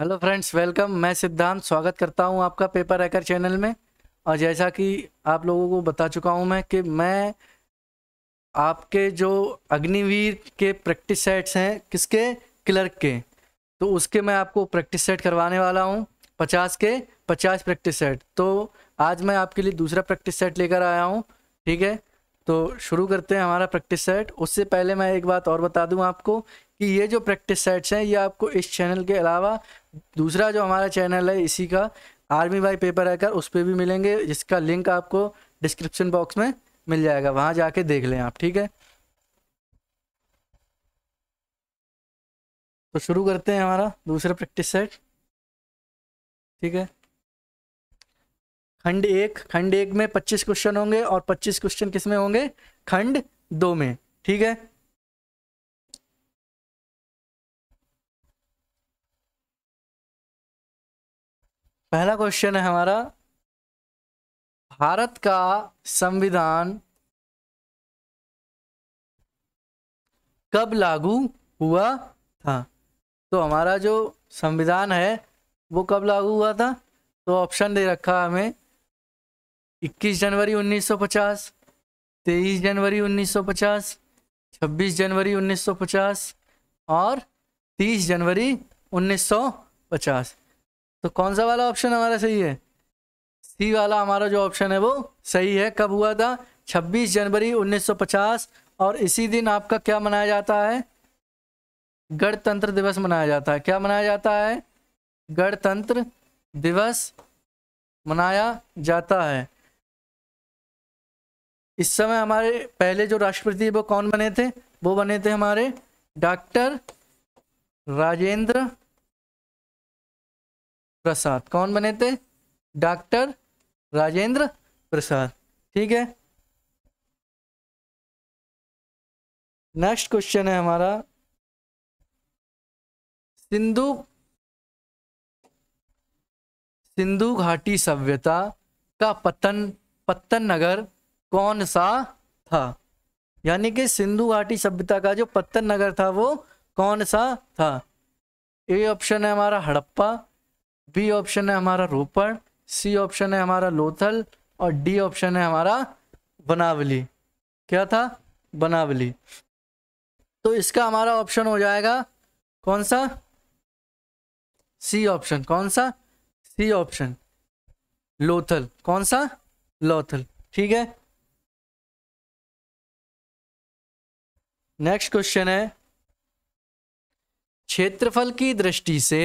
Hello friends welcome मैं सिद्धांत स्वागत करता हूं आपका पेपर एकर चैनल में और जैसा कि आप लोगों को बता चुका हूं मैं कि मैं आपके जो अग्निवीर के प्रैक्टिस सेट्स हैं किसके क्लर्क के तो उसके मैं आपको प्रैक्टिस सेट करवाने वाला हूं पचास के पचास प्रैक्टिस सेट तो आज मैं आपके लिए दूसरा प्रैक्टिस सेट लेकर आया हूँ ठीक है तो शुरू करते हैं हमारा प्रैक्टिस सेट उससे पहले मैं एक बात और बता दूं आपको कि ये जो प्रैक्टिस सेट्स हैं ये आपको इस चैनल के अलावा दूसरा जो हमारा चैनल है इसी का आर्मी बाई पेपर है उस पर भी मिलेंगे जिसका लिंक आपको डिस्क्रिप्शन बॉक्स में मिल जाएगा वहाँ जाके देख लें आप ठीक है तो शुरू करते हैं हमारा दूसरा प्रैक्टिस सेट ठीक है खंड एक खंड एक में पच्चीस क्वेश्चन होंगे और पच्चीस क्वेश्चन किस में होंगे खंड दो में ठीक है पहला क्वेश्चन है हमारा भारत का संविधान कब लागू हुआ था तो हमारा जो संविधान है वो कब लागू हुआ था तो ऑप्शन दे रखा हमें 21 जनवरी 1950 23 जनवरी 1950 26 जनवरी 1950 और 30 जनवरी 1950 तो कौन सा वाला ऑप्शन हमारा सही है सी वाला हमारा जो ऑप्शन है वो सही है कब हुआ था 26 जनवरी 1950 और इसी दिन आपका क्या मनाया जाता है गणतंत्र दिवस मनाया जाता है क्या मनाया जाता है गणतंत्र दिवस मनाया जाता है इस समय हमारे पहले जो राष्ट्रपति वो कौन बने थे वो बने थे हमारे डॉक्टर राजेंद्र प्रसाद कौन बने थे डॉक्टर राजेंद्र प्रसाद ठीक है नेक्स्ट क्वेश्चन है हमारा सिंधु सिंधु घाटी सभ्यता का पतन पत्तन नगर कौन सा था यानी कि सिंधु घाटी सभ्यता का जो पत्तन नगर था वो कौन सा था ए ऑप्शन है हमारा हड़प्पा बी ऑप्शन है हमारा रोपड़ सी ऑप्शन है हमारा लोथल और डी ऑप्शन है हमारा बनावली क्या था बनावली तो इसका हमारा ऑप्शन हो जाएगा कौन सा सी ऑप्शन कौन सा सी ऑप्शन लोथल कौन सा लोथल ठीक है नेक्स्ट क्वेश्चन है क्षेत्रफल की दृष्टि से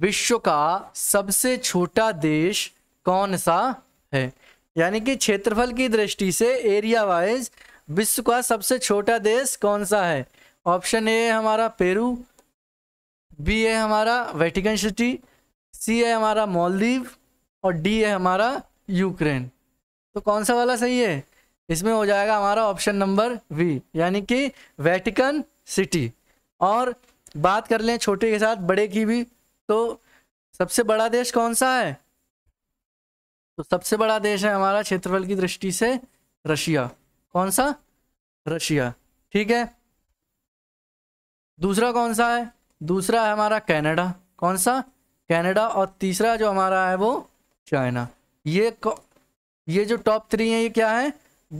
विश्व का सबसे छोटा देश कौन सा है यानी कि क्षेत्रफल की दृष्टि से एरिया वाइज विश्व का सबसे छोटा देश कौन सा है ऑप्शन ए है हमारा पेरू बी है हमारा वेटिकन सिटी सी है हमारा मालदीव और डी है हमारा यूक्रेन तो कौन सा वाला सही है इसमें हो जाएगा हमारा ऑप्शन नंबर वी यानी कि वेटिकन सिटी और बात कर लें छोटे के साथ बड़े की भी तो सबसे बड़ा देश कौन सा है तो सबसे बड़ा देश है हमारा क्षेत्रफल की दृष्टि से रशिया कौन सा रशिया ठीक है दूसरा कौन सा है दूसरा है हमारा कनाडा कौन सा कनाडा और तीसरा जो हमारा है वो चाइना ये ये जो टॉप थ्री है ये क्या है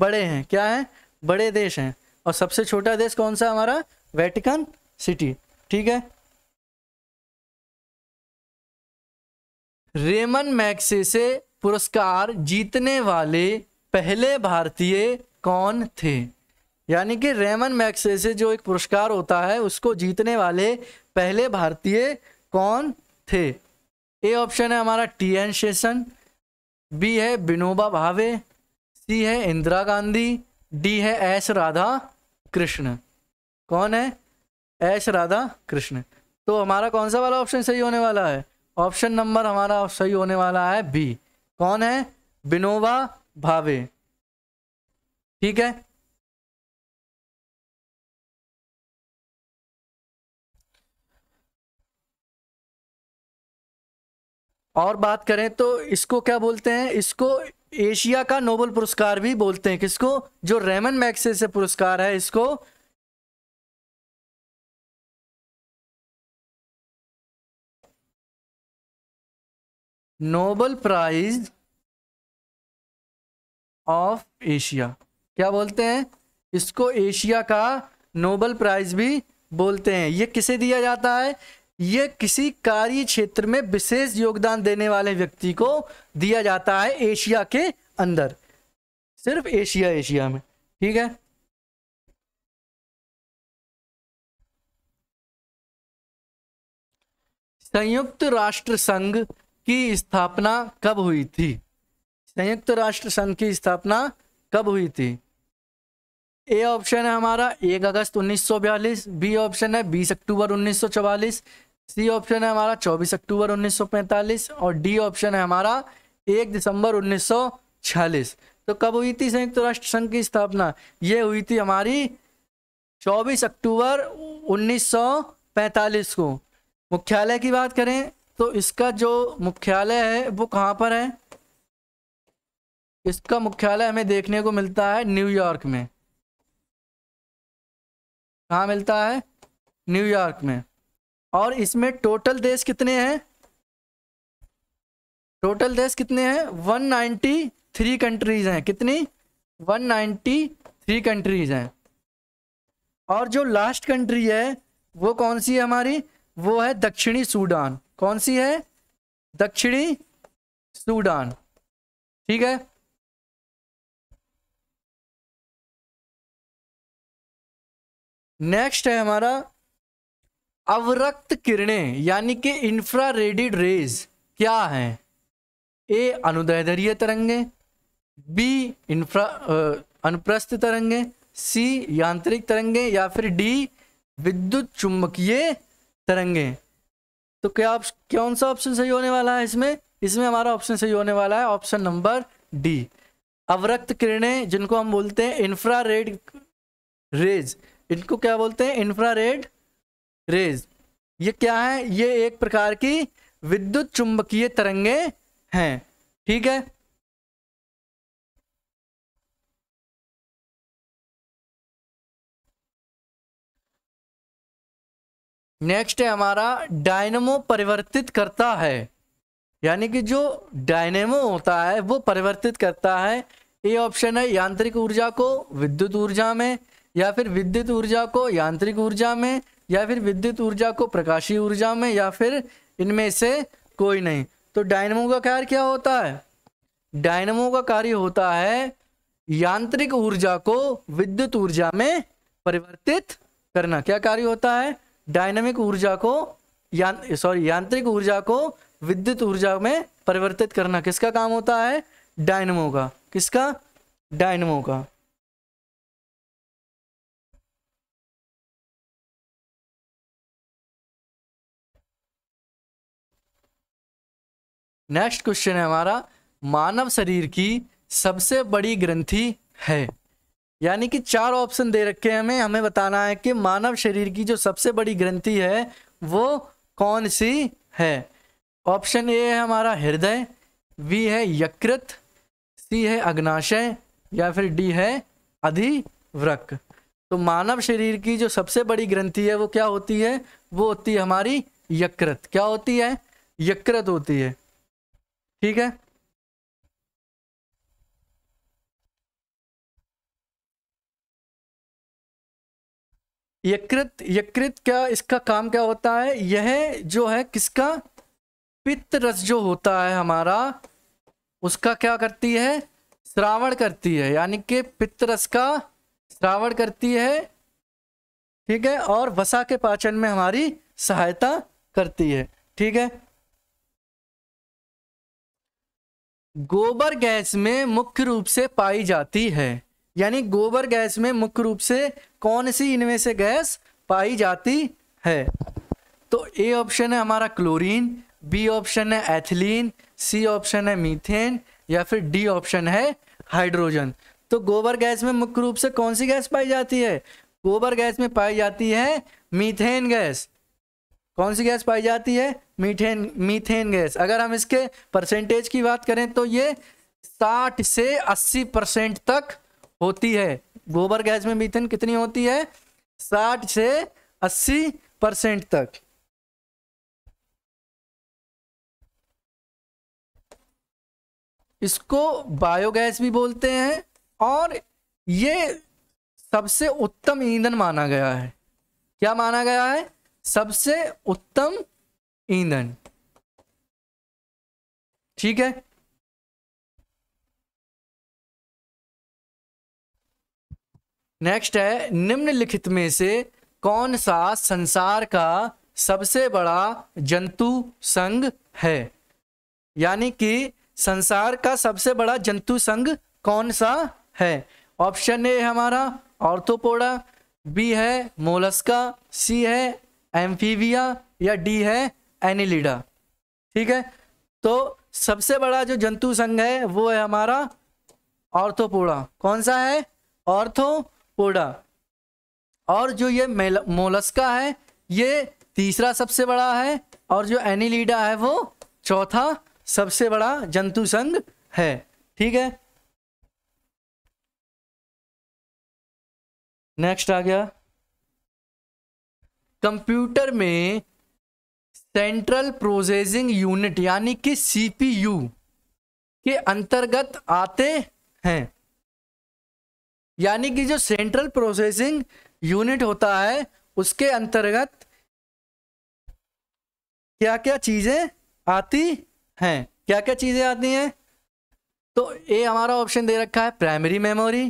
बड़े हैं क्या है बड़े देश हैं और सबसे छोटा देश कौन सा हमारा वेटिकन सिटी ठीक है रेमन मैक्सेसे पुरस्कार जीतने वाले पहले भारतीय कौन थे यानी कि रेमन मैक्सेसे जो एक पुरस्कार होता है उसको जीतने वाले पहले भारतीय कौन थे ए ऑप्शन है हमारा टी एन शेषन बी है विनोबा भावे सी है इंदिरा गांधी डी है एस राधा कृष्ण कौन है एस राधा कृष्ण तो हमारा कौन सा वाला ऑप्शन सही होने वाला है ऑप्शन नंबर हमारा सही होने वाला है बी कौन है विनोबा भावे ठीक है और बात करें तो इसको क्या बोलते हैं इसको एशिया का नोबल पुरस्कार भी बोलते हैं किसको जो रेमन मैक्से से पुरस्कार है इसको नोबल प्राइज ऑफ एशिया क्या बोलते हैं इसको एशिया का नोबल प्राइज भी बोलते हैं ये किसे दिया जाता है ये किसी कार्य क्षेत्र में विशेष योगदान देने वाले व्यक्ति को दिया जाता है एशिया के अंदर सिर्फ एशिया एशिया में ठीक है संयुक्त राष्ट्र संघ की स्थापना कब हुई थी संयुक्त राष्ट्र संघ की स्थापना कब हुई थी ए ऑप्शन है हमारा एक अगस्त 1942 बी ऑप्शन है 20 अक्टूबर 1944 सी ऑप्शन है हमारा 24 अक्टूबर 1945 और डी ऑप्शन है हमारा 1 दिसंबर 1946 तो कब हुई थी संयुक्त राष्ट्र संघ की स्थापना ये हुई थी हमारी 24 अक्टूबर 1945 को मुख्यालय की बात करें तो इसका जो मुख्यालय है वो कहाँ पर है इसका मुख्यालय हमें देखने को मिलता है न्यूयॉर्क में कहाँ मिलता है न्यूयॉर्क में और इसमें टोटल देश कितने हैं टोटल देश कितने हैं 193 कंट्रीज हैं कितनी 193 कंट्रीज हैं और जो लास्ट कंट्री है वो कौन सी है हमारी वो है दक्षिणी सूडान कौन सी है दक्षिणी सूडान ठीक है नेक्स्ट है हमारा अवरक्त किरणें यानी कि इंफ्रारेडिड रेज क्या हैं ए अनुदैधरीय तरंगे बी इंफ्रा अनुप्रस्थ तरंगे सी यांत्रिक तरंगे या फिर डी विद्युत चुंबकीय तरंगे तो क्या आप कौन सा ऑप्शन सही होने वाला है इसमें इसमें हमारा ऑप्शन सही होने वाला है ऑप्शन नंबर डी अवरक्त किरणें जिनको हम बोलते हैं इंफ्रा रेड रेज इनको क्या बोलते हैं इंफ्रा रेड रेज ये क्या है ये एक प्रकार की विद्युत चुंबकीय तरंगे हैं ठीक है नेक्स्ट है हमारा डायनमो परिवर्तित करता है यानी कि जो डायनेमो होता है वो परिवर्तित करता है ये ऑप्शन है यांत्रिक ऊर्जा को विद्युत ऊर्जा में या फिर विद्युत ऊर्जा को यांत्रिक ऊर्जा में या फिर विद्युत ऊर्जा को प्रकाशीय ऊर्जा में या फिर इनमें से कोई नहीं तो डायनमो का कार्य क्या होता है डायनमो का कार्य होता है यांत्रिक ऊर्जा को विद्युत ऊर्जा में परिवर्तित करना क्या कार्य होता है डायनेमिक ऊर्जा को या सॉरी यांत्रिक ऊर्जा को विद्युत ऊर्जा में परिवर्तित करना किसका काम होता है डायनमो का किसका डायनमो का नेक्स्ट क्वेश्चन है हमारा मानव शरीर की सबसे बड़ी ग्रंथि है यानी कि चार ऑप्शन दे रखे हैं हमें हमें बताना है कि मानव शरीर की जो सबसे बड़ी ग्रंथि है वो कौन सी है ऑप्शन ए है हमारा हृदय बी है यकृत सी है अग्नाशय या फिर डी है अधिव्रक तो मानव शरीर की जो सबसे बड़ी ग्रंथि है वो क्या होती है वो होती है हमारी यकृत क्या होती है यकृत होती है ठीक है यकृत यकृत क्या इसका काम क्या होता है यह जो है किसका पित्त रस जो होता है हमारा उसका क्या करती है श्रावण करती है यानी कि पित्त रस का श्रावण करती है ठीक है और वसा के पाचन में हमारी सहायता करती है ठीक है गोबर गैस में मुख्य रूप से पाई जाती है यानी गोबर गैस में मुख्य रूप से कौन सी इनमें से गैस पाई जाती है तो ए ऑप्शन है हमारा क्लोरीन बी ऑप्शन है एथिलीन सी ऑप्शन है मीथेन या फिर डी ऑप्शन है हाइड्रोजन तो गोबर गैस में मुख्य रूप से कौन सी गैस पाई जाती है गोबर गैस में पाई जाती है मीथेन गैस कौन सी गैस पाई जाती है मीथेन मीथेन गैस अगर हम इसके परसेंटेज की बात करें तो ये 60 से 80 परसेंट तक होती है गोबर गैस में मीथेन कितनी होती है साठ से अस्सी परसेंट तक इसको बायोगैस भी बोलते हैं और ये सबसे उत्तम ईंधन माना गया है क्या माना गया है सबसे उत्तम ईंधन ठीक है नेक्स्ट है निम्नलिखित में से कौन सा संसार का सबसे बड़ा जंतु संघ है यानी कि संसार का सबसे बड़ा जंतु संघ कौन सा है ऑप्शन ए हमारा ऑर्थोपोडा बी है मोलस्का सी है एम्फीविया या डी है एनिलीडा ठीक है तो सबसे बड़ा जो जंतु संघ है वो है हमारा ऑर्थोपोडा कौन सा है ऑर्थो पोडा और जो ये मोलस्का है ये तीसरा सबसे बड़ा है और जो एनिलीडा है वो चौथा सबसे बड़ा जंतु संघ है ठीक है नेक्स्ट आ गया कंप्यूटर में सेंट्रल प्रोसेसिंग यूनिट यानी कि सीपीयू के अंतर्गत आते हैं यानी कि जो सेंट्रल प्रोसेसिंग यूनिट होता है उसके अंतर्गत क्या क्या चीजें आती हैं क्या क्या चीजें आती हैं तो ए हमारा ऑप्शन दे रखा है प्राइमरी मेमोरी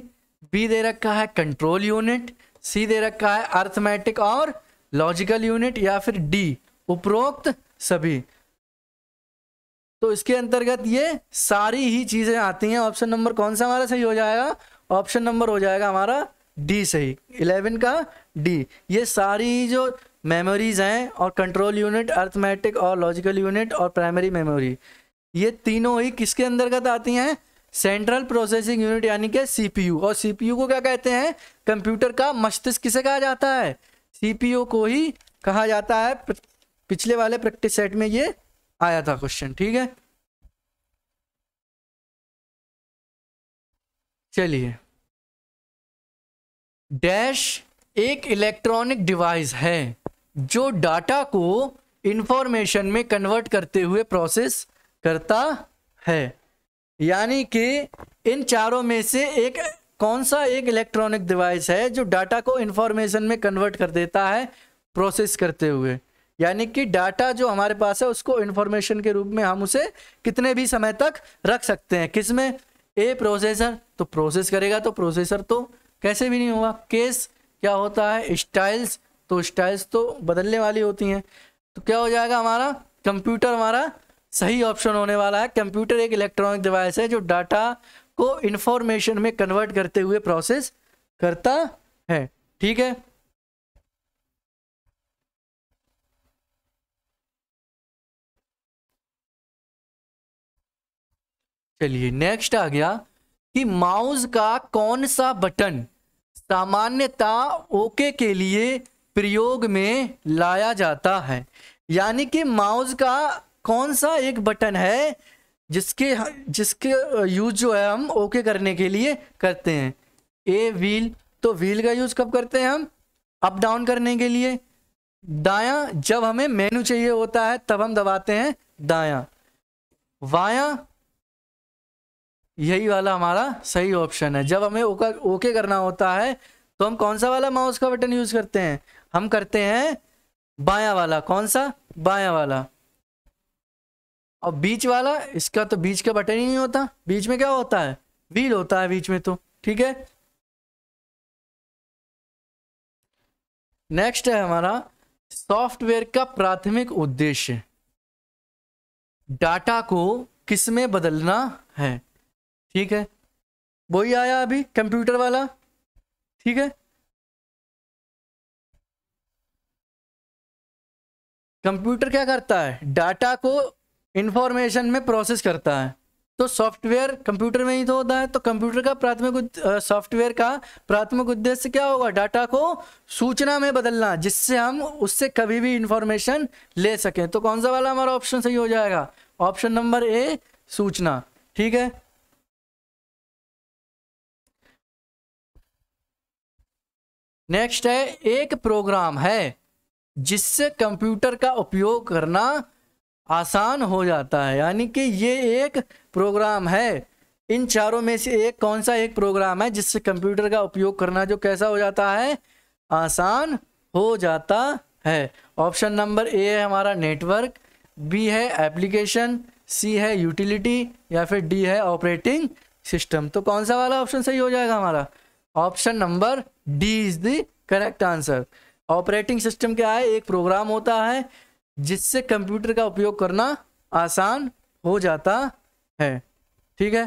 बी दे रखा है कंट्रोल यूनिट सी दे रखा है अर्थमेटिक और लॉजिकल यूनिट या फिर डी उपरोक्त सभी तो इसके अंतर्गत ये सारी ही चीजें आती हैं ऑप्शन नंबर कौन सा हमारा सही हो जाएगा ऑप्शन नंबर हो जाएगा हमारा डी सही इलेवन का डी ये सारी जो मेमोरीज हैं और कंट्रोल यूनिट अर्थमेटिक और लॉजिकल यूनिट और प्राइमरी मेमोरी ये तीनों ही किसके अंतर्गत आती हैं सेंट्रल प्रोसेसिंग यूनिट यानी कि सीपीयू और सीपीयू को क्या कहते हैं कंप्यूटर का मस्तिष्क किसे कहा जाता है सीपीयू को ही कहा जाता है पिछले वाले प्रैक्टिस सेट में ये आया था क्वेश्चन ठीक है चलिए डैश एक इलेक्ट्रॉनिक डिवाइस है जो डाटा को इंफॉर्मेशन में कन्वर्ट करते हुए प्रोसेस करता है यानी कि इन चारों में से एक कौन सा एक इलेक्ट्रॉनिक डिवाइस है जो डाटा को इंफॉर्मेशन में कन्वर्ट कर देता है प्रोसेस करते हुए यानी कि डाटा जो हमारे पास है उसको इन्फॉर्मेशन के रूप में हम उसे कितने भी समय तक रख सकते हैं किसमें ए प्रोसेसर तो प्रोसेस करेगा तो प्रोसेसर तो कैसे भी नहीं होगा केस क्या होता है स्टाइल्स तो स्टाइल्स तो बदलने वाली होती हैं तो क्या हो जाएगा हमारा कंप्यूटर हमारा सही ऑप्शन होने वाला है कंप्यूटर एक इलेक्ट्रॉनिक डिवाइस है जो डाटा को इन्फॉर्मेशन में कन्वर्ट करते हुए प्रोसेस करता है ठीक है चलिए नेक्स्ट आ गया कि माउस का कौन सा बटन सामान्यता ओके के लिए प्रयोग में लाया जाता है यानी कि माउस का कौन सा एक बटन है जिसके जिसके यूज जो है हम ओके करने के लिए करते हैं ए व्हील तो व्हील का यूज कब करते हैं हम अप डाउन करने के लिए दाया जब हमें मेनू चाहिए होता है तब हम दबाते हैं दाया वाया यही वाला हमारा सही ऑप्शन है जब हमें ओका ओके करना होता है तो हम कौन सा वाला माउस का बटन यूज करते हैं हम करते हैं बाया वाला कौन सा बाया वाला और बीच वाला इसका तो बीच का बटन ही नहीं होता बीच में क्या होता है व्हील होता है बीच में तो ठीक है नेक्स्ट है हमारा सॉफ्टवेयर का प्राथमिक उद्देश्य डाटा को किस में बदलना है ठीक है वही आया अभी कंप्यूटर वाला ठीक है कंप्यूटर क्या करता है डाटा को इंफॉर्मेशन में प्रोसेस करता है तो सॉफ्टवेयर कंप्यूटर में ही तो होता है तो कंप्यूटर का प्राथमिक सॉफ्टवेयर का प्राथमिक उद्देश्य क्या होगा डाटा को सूचना में बदलना जिससे हम उससे कभी भी इंफॉर्मेशन ले सकें तो कौन सा वाला हमारा ऑप्शन सही हो जाएगा ऑप्शन नंबर ए सूचना ठीक है नेक्स्ट है एक प्रोग्राम है जिससे कंप्यूटर का उपयोग करना आसान हो जाता है यानी कि ये एक प्रोग्राम है इन चारों में से एक कौन सा एक प्रोग्राम है जिससे कंप्यूटर का उपयोग करना जो कैसा हो जाता है आसान हो जाता है ऑप्शन नंबर ए है हमारा नेटवर्क बी है एप्लीकेशन सी है यूटिलिटी या फिर डी है ऑपरेटिंग सिस्टम तो कौन सा वाला ऑप्शन सही हो जाएगा हमारा option number D is the correct answer operating system क्या है एक प्रोग्राम होता है जिससे कंप्यूटर का उपयोग करना आसान हो जाता है ठीक है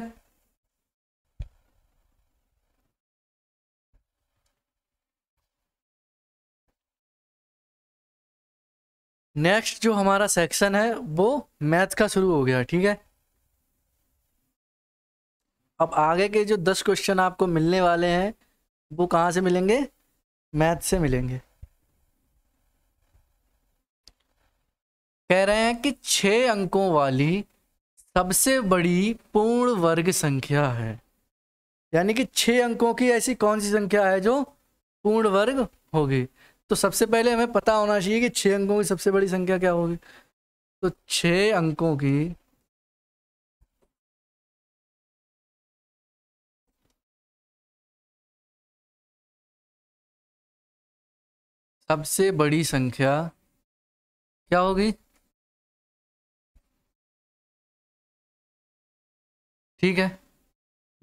नेक्स्ट जो हमारा सेक्शन है वो मैथ का शुरू हो गया ठीक है अब आगे के जो दस क्वेश्चन आपको मिलने वाले हैं वो कहाँ से मिलेंगे मैथ से मिलेंगे कह रहे हैं कि छः अंकों वाली सबसे बड़ी पूर्ण वर्ग संख्या है यानी कि छः अंकों की ऐसी कौन सी संख्या है जो पूर्ण वर्ग होगी तो सबसे पहले हमें पता होना चाहिए कि छः अंकों की सबसे बड़ी संख्या क्या होगी तो छः अंकों की सबसे बड़ी संख्या क्या होगी ठीक है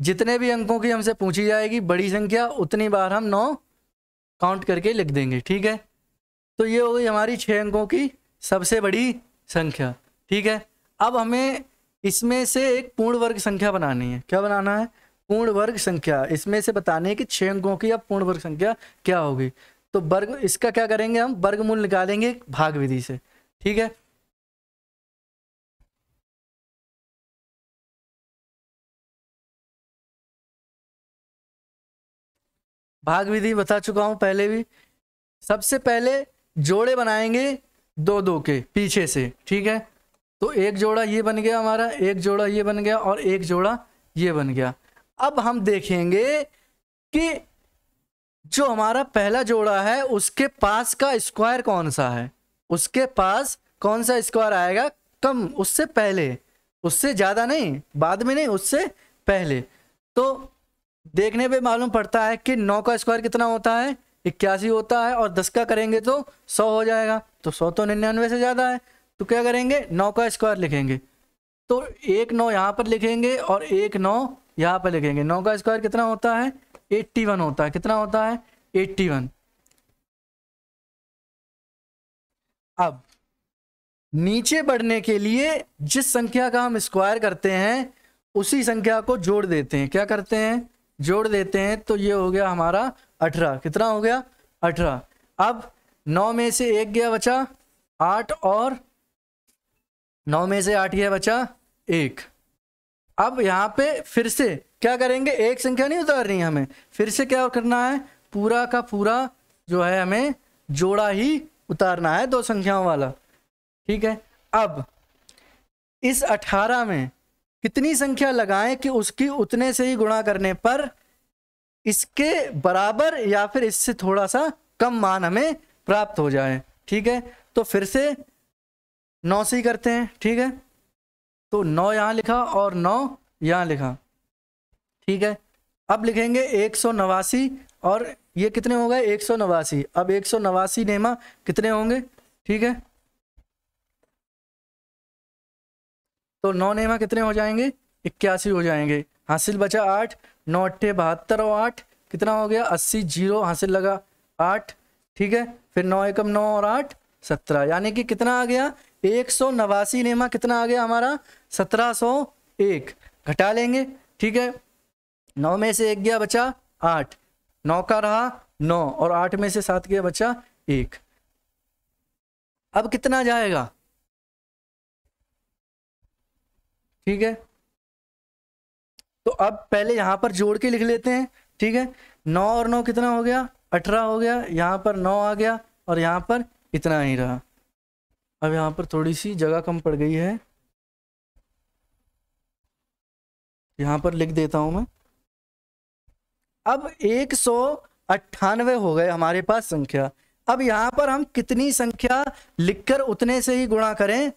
जितने भी अंकों की हमसे पूछी जाएगी बड़ी संख्या उतनी बार हम नौ काउंट करके लिख देंगे ठीक है तो ये हो गई हमारी छः अंकों की सबसे बड़ी संख्या ठीक है अब हमें इसमें से एक पूर्ण वर्ग संख्या बनानी है क्या बनाना है पूर्ण वर्ग संख्या इसमें से बताने की छह छः अंकों की अब पूर्ण वर्ग संख्या क्या होगी तो वर्ग इसका क्या करेंगे हम वर्गमूल निकालेंगे भाग विधि से ठीक है भाग विधि बता चुका हूं पहले भी सबसे पहले जोड़े बनाएंगे दो दो के पीछे से ठीक है तो एक जोड़ा ये बन गया हमारा एक जोड़ा ये बन गया और एक जोड़ा ये बन गया अब हम देखेंगे कि जो हमारा पहला जोड़ा है उसके पास का स्क्वायर कौन सा है उसके पास कौन सा स्क्वायर आएगा कम उससे पहले उससे ज़्यादा नहीं बाद में नहीं उससे पहले तो देखने पे मालूम पड़ता है कि नौ का स्क्वायर कितना होता है इक्यासी होता है और दस का करेंगे तो सौ हो जाएगा तो सौ तो निन्यानवे से ज़्यादा है तो क्या करेंगे नौ का स्क्वायर लिखेंगे तो एक नौ यहाँ पर लिखेंगे और एक नौ यहाँ पर लिखेंगे नौ का स्क्वायर कितना होता है एट्टी वन होता है कितना होता है एट्टी वन अब नीचे बढ़ने के लिए जिस संख्या का हम स्क्वायर करते हैं उसी संख्या को जोड़ देते हैं क्या करते हैं जोड़ देते हैं तो ये हो गया हमारा अठारह कितना हो गया अठारह अब नौ में से एक गया बचा आठ और नौ में से आठ गया बचा एक अब यहां पे फिर से क्या करेंगे एक संख्या नहीं उतारनी हमें फिर से क्या करना है पूरा का पूरा जो है हमें जोड़ा ही उतारना है दो संख्याओं वाला ठीक है अब इस अठारह में कितनी संख्या लगाएं कि उसकी उतने से ही गुणा करने पर इसके बराबर या फिर इससे थोड़ा सा कम मान हमें प्राप्त हो जाए ठीक है तो फिर से नौ से ही करते हैं ठीक है तो नौ यहां लिखा और नौ यहां लिखा ठीक है अब लिखेंगे एक सौ नवासी और ये कितने हो गए एक सौ नवासी अब एक सौ नवासी नेमा कितने होंगे ठीक है तो नौ नेमा कितने हो जाएंगे इक्यासी हो जाएंगे हासिल बचा आठ नौ अट्ठे बहत्तर और आठ कितना हो गया अस्सी जीरो हासिल लगा आठ ठीक है फिर नौ एकम नौ और आठ सत्रह यानी कि कितना आ गया एक सौ नवासी नेमा कितना आ गया हमारा सत्रह सौ एक घटा लेंगे ठीक है नौ में से एक गया बचा आठ नौ का रहा नौ और आठ में से सात गया बचा एक अब कितना जाएगा ठीक है तो अब पहले यहां पर जोड़ के लिख लेते हैं ठीक है नौ और नौ कितना हो गया अठारह हो गया यहां पर नौ आ गया और यहाँ पर इतना ही रहा अब यहां पर थोड़ी सी जगह कम पड़ गई है यहां पर लिख देता हूं मैं अब एक सौ अट्ठानवे हो गए हमारे पास संख्या अब यहाँ पर हम कितनी संख्या लिखकर उतने से ही गुणा करें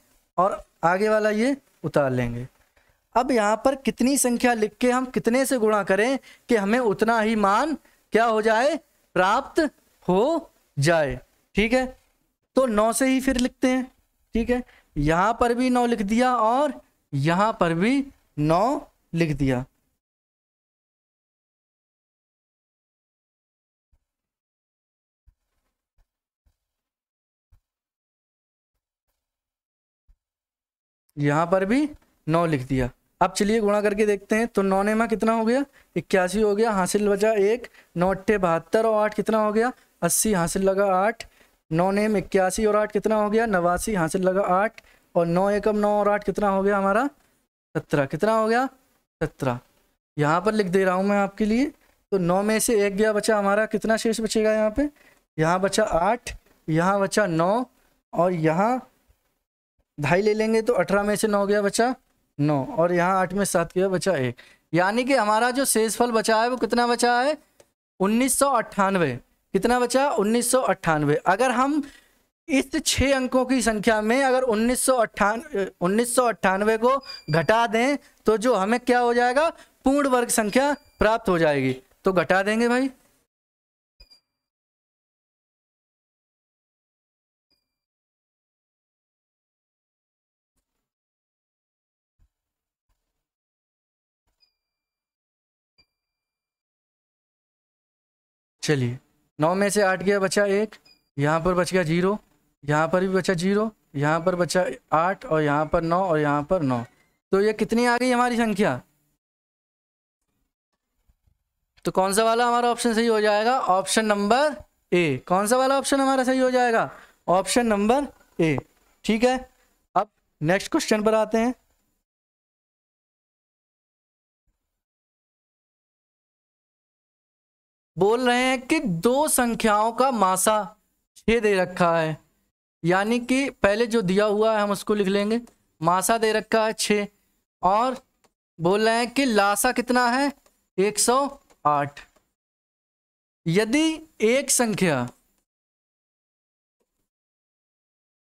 और आगे वाला ये उतार लेंगे अब यहाँ पर कितनी संख्या लिख के हम कितने से गुणा करें कि हमें उतना ही मान क्या हो जाए प्राप्त हो जाए ठीक है तो नौ से ही फिर लिखते हैं ठीक है यहां पर भी नौ लिख दिया और यहाँ पर भी नौ लिख दिया यहाँ पर भी नौ लिख दिया अब चलिए गुणा करके देखते हैं तो नौ नेमा कितना हो गया इक्यासी हो गया हासिल बचा एक नौ अट्ठे बहत्तर और आठ कितना हो गया अस्सी हासिल लगा आठ नौ नेम इक्यासी और आठ कितना हो गया नवासी हासिल लगा आठ और नौ एकम नौ और आठ कितना हो गया हमारा सत्रह कितना हो गया सत्रह यहाँ पर लिख दे रहा हूँ मैं आपके लिए तो नौ में से एक गया बचा हमारा कितना शेष बचेगा यहाँ पे यहाँ बचा आठ यहाँ बचा नौ और यहाँ ढाई ले लेंगे तो अठारह में से नौ गया बचा नौ और यहाँ आठ में सात गया बचा एक यानी कि हमारा जो शेष फल बचा है वो कितना बचा है उन्नीस कितना बचा उन्नीस अगर हम इस छः अंकों की संख्या में अगर उन्नीस सौ को घटा दें तो जो हमें क्या हो जाएगा पूर्ण वर्ग संख्या प्राप्त हो जाएगी तो घटा देंगे भाई चलिए नौ में से आठ गया बचा एक यहाँ पर बच गया जीरो यहाँ पर भी बचा जीरो यहाँ पर बचा आठ और यहाँ पर नौ और यहाँ पर नौ तो ये कितनी आ गई हमारी संख्या तो कौन सा वाला हमारा ऑप्शन सही हो जाएगा ऑप्शन नंबर ए कौन सा वाला ऑप्शन हमारा सही हो जाएगा ऑप्शन नंबर ए ठीक है अब नेक्स्ट क्वेश्चन पर आते हैं बोल रहे हैं कि दो संख्याओं का मासा छः दे रखा है यानी कि पहले जो दिया हुआ है हम उसको लिख लेंगे मासा दे रखा है छः और बोल रहे हैं कि लासा कितना है एक सौ आठ यदि एक संख्या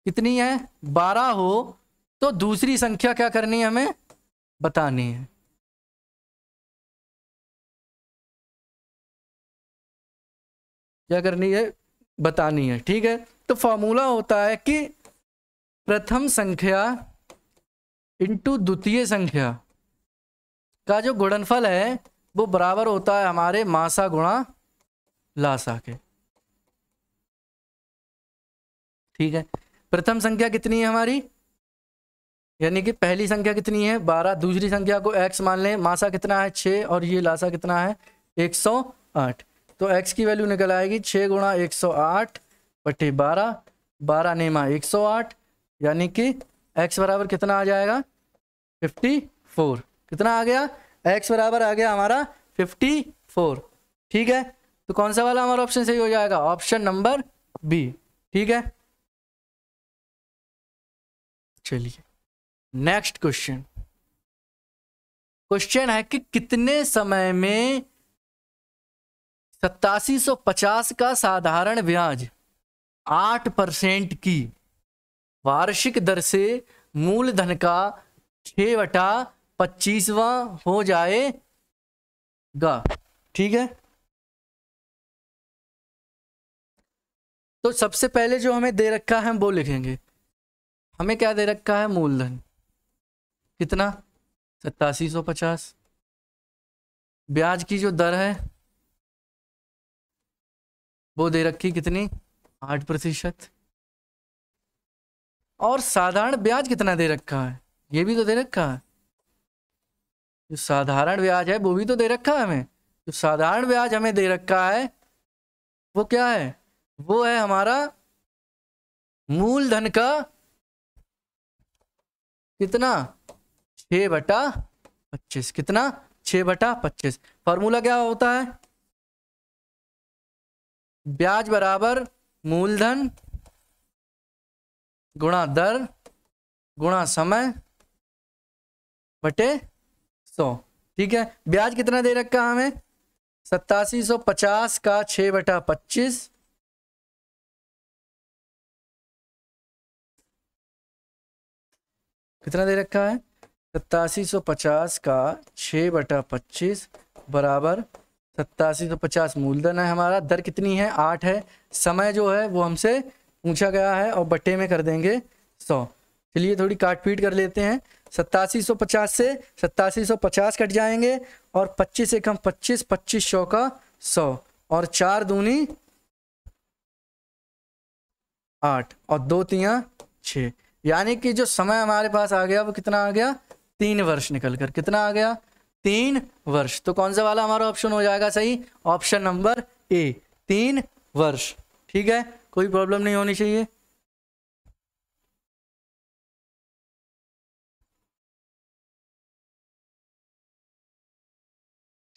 कितनी है बारह हो तो दूसरी संख्या क्या करनी है हमें बतानी है क्या करनी है बतानी है ठीक है तो फॉर्मूला होता है कि प्रथम संख्या इंटू द्वितीय संख्या का जो गुणनफल है वो बराबर होता है हमारे मासा गुणा लासा के ठीक है प्रथम संख्या कितनी है हमारी यानी कि पहली संख्या कितनी है बारह दूसरी संख्या को एक्स मान लें मासा कितना है छः और ये लासा कितना है एक सौ आठ तो एक्स की वैल्यू निकल आएगी छः गुणा एक सौ आठ बटे बारह बारह नेमा एक सौ आठ यानी कि एक्स बराबर कितना आ जाएगा फिफ्टी फोर कितना आ गया एक्स बराबर आ गया हमारा फिफ्टी फोर ठीक है तो कौन सा वाला हमारा ऑप्शन सही हो जाएगा ऑप्शन नंबर बी ठीक है चलिए नेक्स्ट क्वेश्चन क्वेश्चन है कि कितने समय में सत्तासी सौ पचास का साधारण ब्याज आठ परसेंट की वार्षिक दर से मूलधन का छ बटा पच्चीसवा हो जाएगा ठीक है तो सबसे पहले जो हमें दे रखा है हम वो लिखेंगे हमें क्या दे रखा है मूलधन कितना सत्तासी सौ पचास ब्याज की जो दर है वो दे रखी कितनी आठ प्रतिशत और साधारण ब्याज कितना दे रखा है ये भी तो दे रखा है जो साधारण ब्याज है वो भी तो दे रखा है हमें जो साधारण ब्याज हमें दे रखा है वो क्या है वो है हमारा मूलधन का कितना छ बटा पच्चीस कितना छ बटा पच्चीस फॉर्मूला क्या होता है ब्याज बराबर मूलधन गुणा दर गुणा समय बटे सौ ठीक है ब्याज कितना दे रखा हमें सत्तासी सौ पचास का छ बटा पच्चीस कितना दे रखा है सत्तासी सौ पचास का छ बटा पच्चीस बराबर सत्तासी सौ पचास मूलधन है हमारा दर कितनी है आठ है समय जो है वो हमसे पूछा गया है और बट्टे में कर देंगे सौ चलिए थोड़ी काट पीट कर लेते हैं सत्तासी सौ पचास से सत्तासी सौ पचास कट जाएंगे और पच्चीस एक हम पच्चीस पच्चीस सौ का सौ और चार दूनी आठ और दो तिया छ यानी कि जो समय हमारे पास आ गया वो कितना आ गया तीन वर्ष निकल कर कितना आ गया तीन वर्ष तो कौन सा वाला हमारा ऑप्शन हो जाएगा सही ऑप्शन नंबर ए तीन वर्ष ठीक है कोई प्रॉब्लम नहीं होनी चाहिए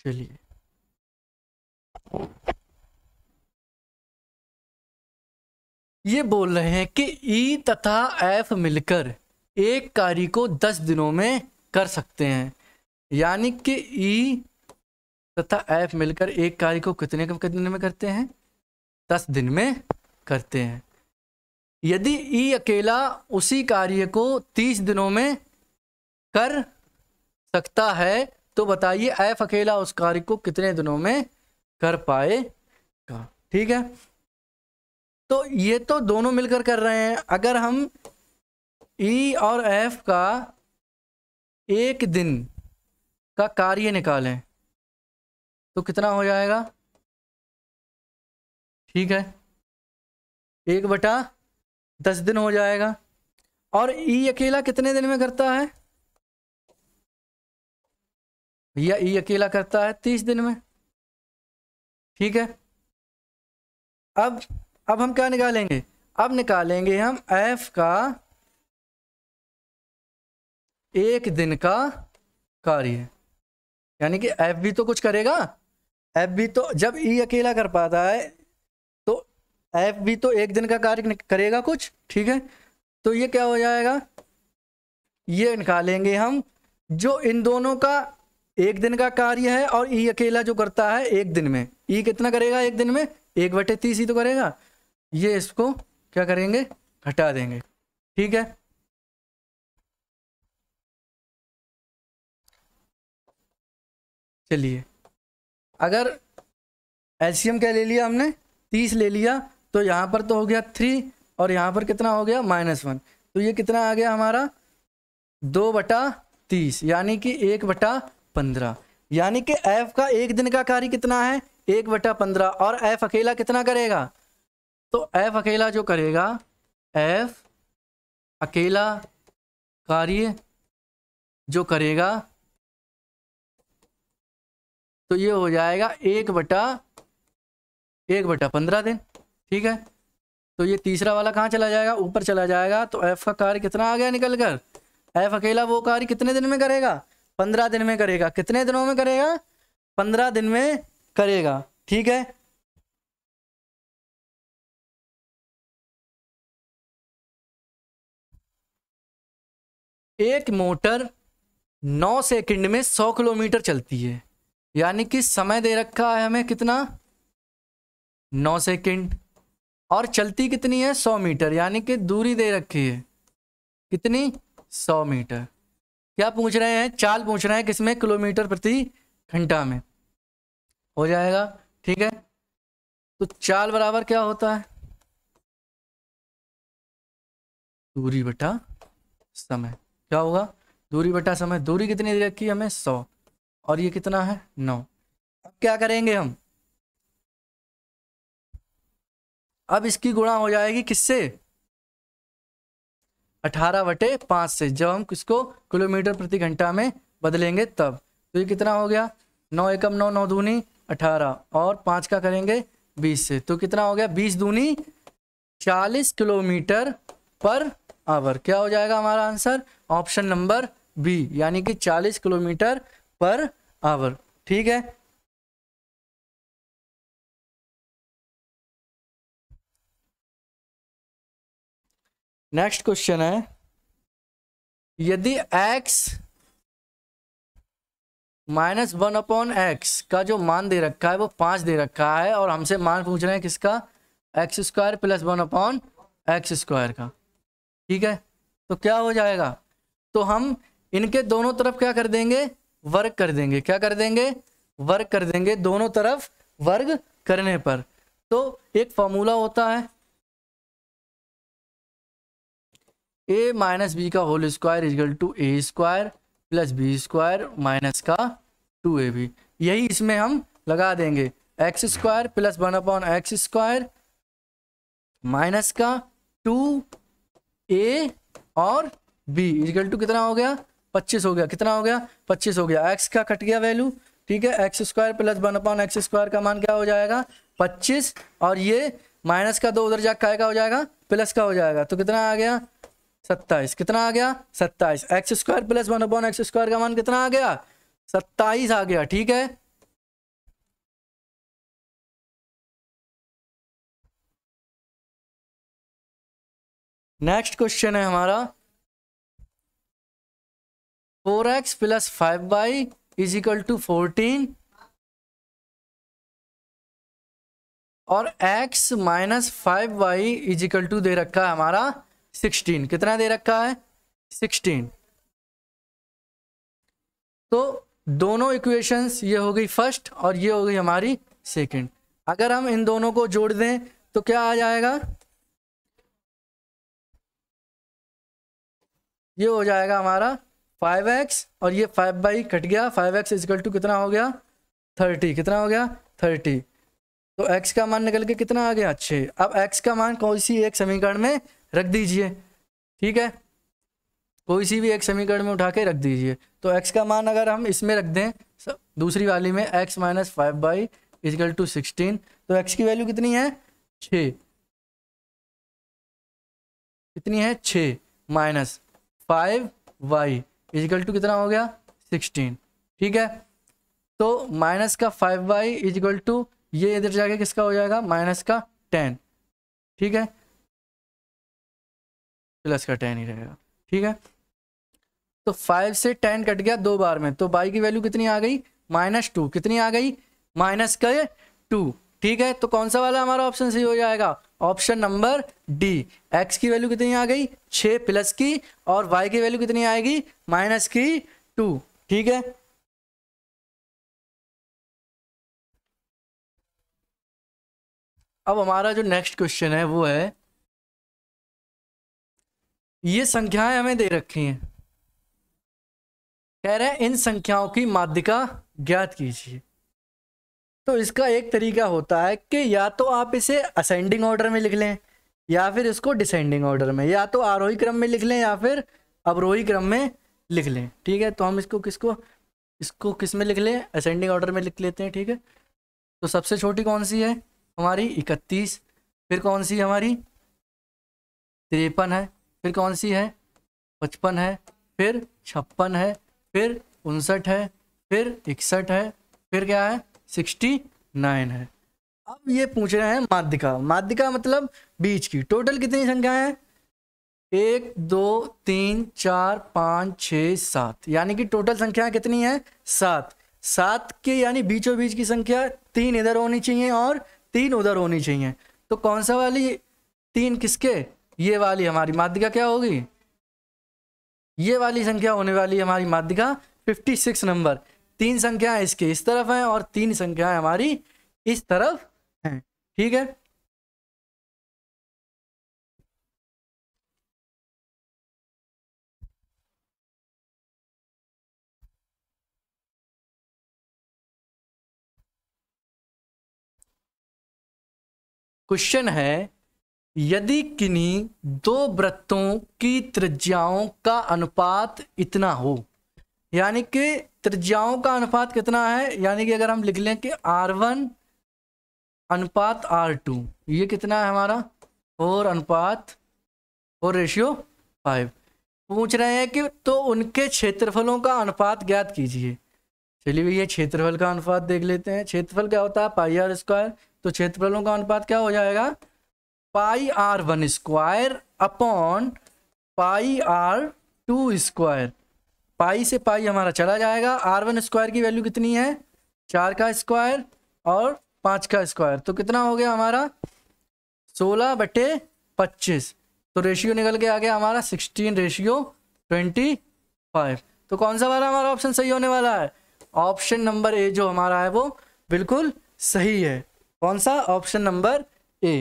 चलिए ये बोल रहे हैं कि ई e तथा एफ मिलकर एक कार्य को दस दिनों में कर सकते हैं यानी कि ई e तथा एफ मिलकर एक कार्य को कितने कितने में करते हैं दस दिन में करते हैं यदि ई e अकेला उसी कार्य को तीस दिनों में कर सकता है तो बताइए एफ अकेला उस कार्य को कितने दिनों में कर पाएगा ठीक है तो ये तो दोनों मिलकर कर रहे हैं अगर हम ई e और एफ का एक दिन का कार्य निकालें तो कितना हो जाएगा ठीक है एक बटा दस दिन हो जाएगा और ई अकेला कितने दिन में करता है भैया ई अकेला करता है तीस दिन में ठीक है अब अब हम क्या निकालेंगे अब निकालेंगे हम एफ का एक दिन का कार्य यानी कि एफ भी तो कुछ करेगा एफ भी तो जब ई e अकेला कर पाता है तो एफ भी तो एक दिन का कार्य करेगा कुछ ठीक है तो ये क्या हो जाएगा ये निकालेंगे हम जो इन दोनों का एक दिन का कार्य है और ई e अकेला जो करता है एक दिन में ई e कितना करेगा एक दिन में एक बटे तीस ही तो करेगा ये इसको क्या करेंगे घटा देंगे ठीक है चलिए अगर एलसीएम क्या ले लिया हमने तीस ले लिया तो यहाँ पर तो हो गया थ्री और यहाँ पर कितना हो गया माइनस वन तो ये कितना आ गया हमारा दो बटा तीस यानी कि एक बटा पंद्रह यानी कि एफ का एक दिन का कार्य कितना है एक बटा पंद्रह और एफ अकेला कितना करेगा तो एफ अकेला जो करेगा एफ अकेला कार्य जो करेगा तो ये हो जाएगा एक बटा एक बटा पंद्रह दिन ठीक है तो ये तीसरा वाला कहाँ चला जाएगा ऊपर चला जाएगा तो एफ का कार्य कितना आ गया निकल कर एफ अकेला वो कार्य कितने दिन में करेगा पंद्रह दिन में करेगा कितने दिनों में करेगा पंद्रह दिन में करेगा ठीक है एक मोटर नौ सेकंड में सौ किलोमीटर चलती है यानी कि समय दे रखा है हमें कितना नौ सेकंड और चलती कितनी है सौ मीटर यानी कि दूरी दे रखी है कितनी सौ मीटर क्या पूछ रहे हैं चाल पूछ रहे हैं किसमें किलोमीटर प्रति घंटा में हो जाएगा ठीक है तो चाल बराबर क्या होता है दूरी बटा समय क्या होगा दूरी बटा समय दूरी कितनी दे रखी है हमें सौ और ये कितना है नौ अब क्या करेंगे हम अब इसकी गुणा हो जाएगी किससे अठारह बटे पांच से जब हम किसको किलोमीटर प्रति घंटा में बदलेंगे तब तो ये कितना हो गया नौ एकम नौ नौ दूनी अठारह और पांच का करेंगे बीस से तो कितना हो गया बीस दूनी चालीस किलोमीटर पर आवर क्या हो जाएगा हमारा आंसर ऑप्शन नंबर बी यानी कि चालीस किलोमीटर पर आवर ठीक है नेक्स्ट क्वेश्चन है यदि x minus one upon X का जो मान दे रखा है वो पांच दे रखा है और हमसे मान पूछ रहे हैं किसका X square plus one upon X square का ठीक है तो क्या हो जाएगा तो हम इनके दोनों तरफ क्या कर देंगे वर्ग कर देंगे क्या कर देंगे वर्ग कर देंगे दोनों तरफ वर्ग करने पर तो एक फॉर्मूला होता है ए माइनस बी का whole square equal to A square plus B square minus का टू ए बी यही इसमें हम लगा देंगे X square plus one upon X square minus का टू ए और बी इजल टू कितना हो गया पच्चीस हो गया कितना हो गया पच्चीस हो गया एक्स का कट गया वैल्यू ठीक है X square plus one upon X square का मान क्या हो जाएगा पच्चीस और ये माइनस का दो उधर जाकर का हो जाएगा प्लस का हो जाएगा तो कितना आ गया सत्ताईस कितना आ गया सत्ताईस X square plus one upon X square का मान कितना आ गया सत्ताईस आ गया ठीक है नेक्स्ट क्वेश्चन है हमारा four X plus five Y is equal to fourteen और x minus five Y is equal to दे रखा है हमारा 16 कितना दे रखा है सिक्सटीन तो दोनों इक्वेशंस ये हो गई फर्स्ट और ये हो गई हमारी सेकंड अगर हम इन दोनों को जोड़ दें तो क्या आ जाएगा ये हो जाएगा हमारा फाइव एक्स और ये फाइव बाई कट गया फाइव एक्स इजकल टू कितना हो गया थर्टी कितना हो गया थर्टी तो एक्स का मान निकल के कितना आ गया छः अब एक्स का मान कोई सी एक समीकरण में रख दीजिए ठीक है कोई सी भी एक समीकरण में उठा के रख दीजिए तो एक्स का मान अगर हम इसमें रख दें दूसरी वाली में X minus five Y equal to sixteen तो एक्स की वैल्यू कितनी है छ कितनी है छ minus five Y equal to कितना हो गया सिक्सटीन ठीक है तो माइनस का फाइव बाई इजिकल टू ये इधर जाके किसका हो जाएगा माइनस का टेन ठीक है प्लस का टेन ही रहेगा ठीक है तो फाइव से टेन कट गया दो बार में तो बाई की वैल्यू कितनी आ गई माइनस टू कितनी आ गई माइनस का टू ठीक है तो कौन सा वाला हमारा ऑप्शन सही हो जाएगा ऑप्शन नंबर डी एक्स की वैल्यू कितनी आ गई छः प्लस की और वाई की वैल्यू कितनी आएगी माइनस की टू ठीक है अब हमारा जो नेक्स्ट क्वेश्चन है वो है ये संख्याएं हमें दे रखी हैं कह रहे हैं इन संख्याओं की माध्यिका ज्ञात कीजिए तो इसका एक तरीका होता है कि या तो आप इसे असेंडिंग ऑर्डर में लिख लें या फिर इसको डिसेंडिंग ऑर्डर में या तो आरोही क्रम में लिख लें या फिर अवरोही क्रम में लिख लें ठीक है तो हम इसको किसको इसको किस में लिख लें असेंडिंग ऑर्डर में लिख लेते हैं ठीक है तो सबसे छोटी कौन सी है हमारी इकतीस फिर कौन सी हमारी तिरपन है फिर कौन सी है पचपन है फिर छप्पन है फिर उनसठ है फिर इकसठ है फिर क्या है सिक्सटी है अब ये पूछ रहे हैं माध्यिका माध्यिका मतलब बीच की टोटल कितनी संख्याएं हैं एक दो तीन चार पाँच छ सात यानी कि टोटल संख्या कितनी है सात सात के यानी बीचों बीच की संख्या तीन इधर होनी चाहिए और तीन उधर होनी चाहिए तो कौन सा वाली तीन किसके ये वाली हमारी माध्यिका क्या होगी ये वाली संख्या होने वाली हमारी माध्यिका 56 नंबर तीन संख्या इसके इस तरफ है और तीन संख्या हमारी इस तरफ है ठीक है क्वेश्चन है यदि किन्हीं दो वृत्तों की त्रिज्याओं का अनुपात इतना हो यानी कि त्रिज्याओं का अनुपात कितना है यानी कि अगर हम लिख लें कि आर वन अनुपात आर टू ये कितना है हमारा फोर अनुपात फोर रेशियो फाइव पूछ रहे हैं कि तो उनके क्षेत्रफलों का अनुपात ज्ञात कीजिए चलिए भैया क्षेत्रफल का अनुपात देख लेते हैं क्षेत्रफल क्या होता है पाई आर स्क्वायर तो क्षेत्रफलों का अनुपात क्या हो जाएगा pi R one square upon pi R two square pi से पाई हमारा चला जाएगा आर वन स्क्वायर की वैल्यू कितनी है चार का स्क्वायर और पाँच का स्क्वायर तो कितना हो गया हमारा सोलह बटे पच्चीस तो रेशियो निकल के आ गया हमारा सिक्सटीन रेशियो ट्वेंटी फाइव तो कौन सा वाला हमारा ऑप्शन सही होने वाला है ऑप्शन नंबर ए जो हमारा है वो बिल्कुल सही है कौन सा ऑप्शन नंबर ए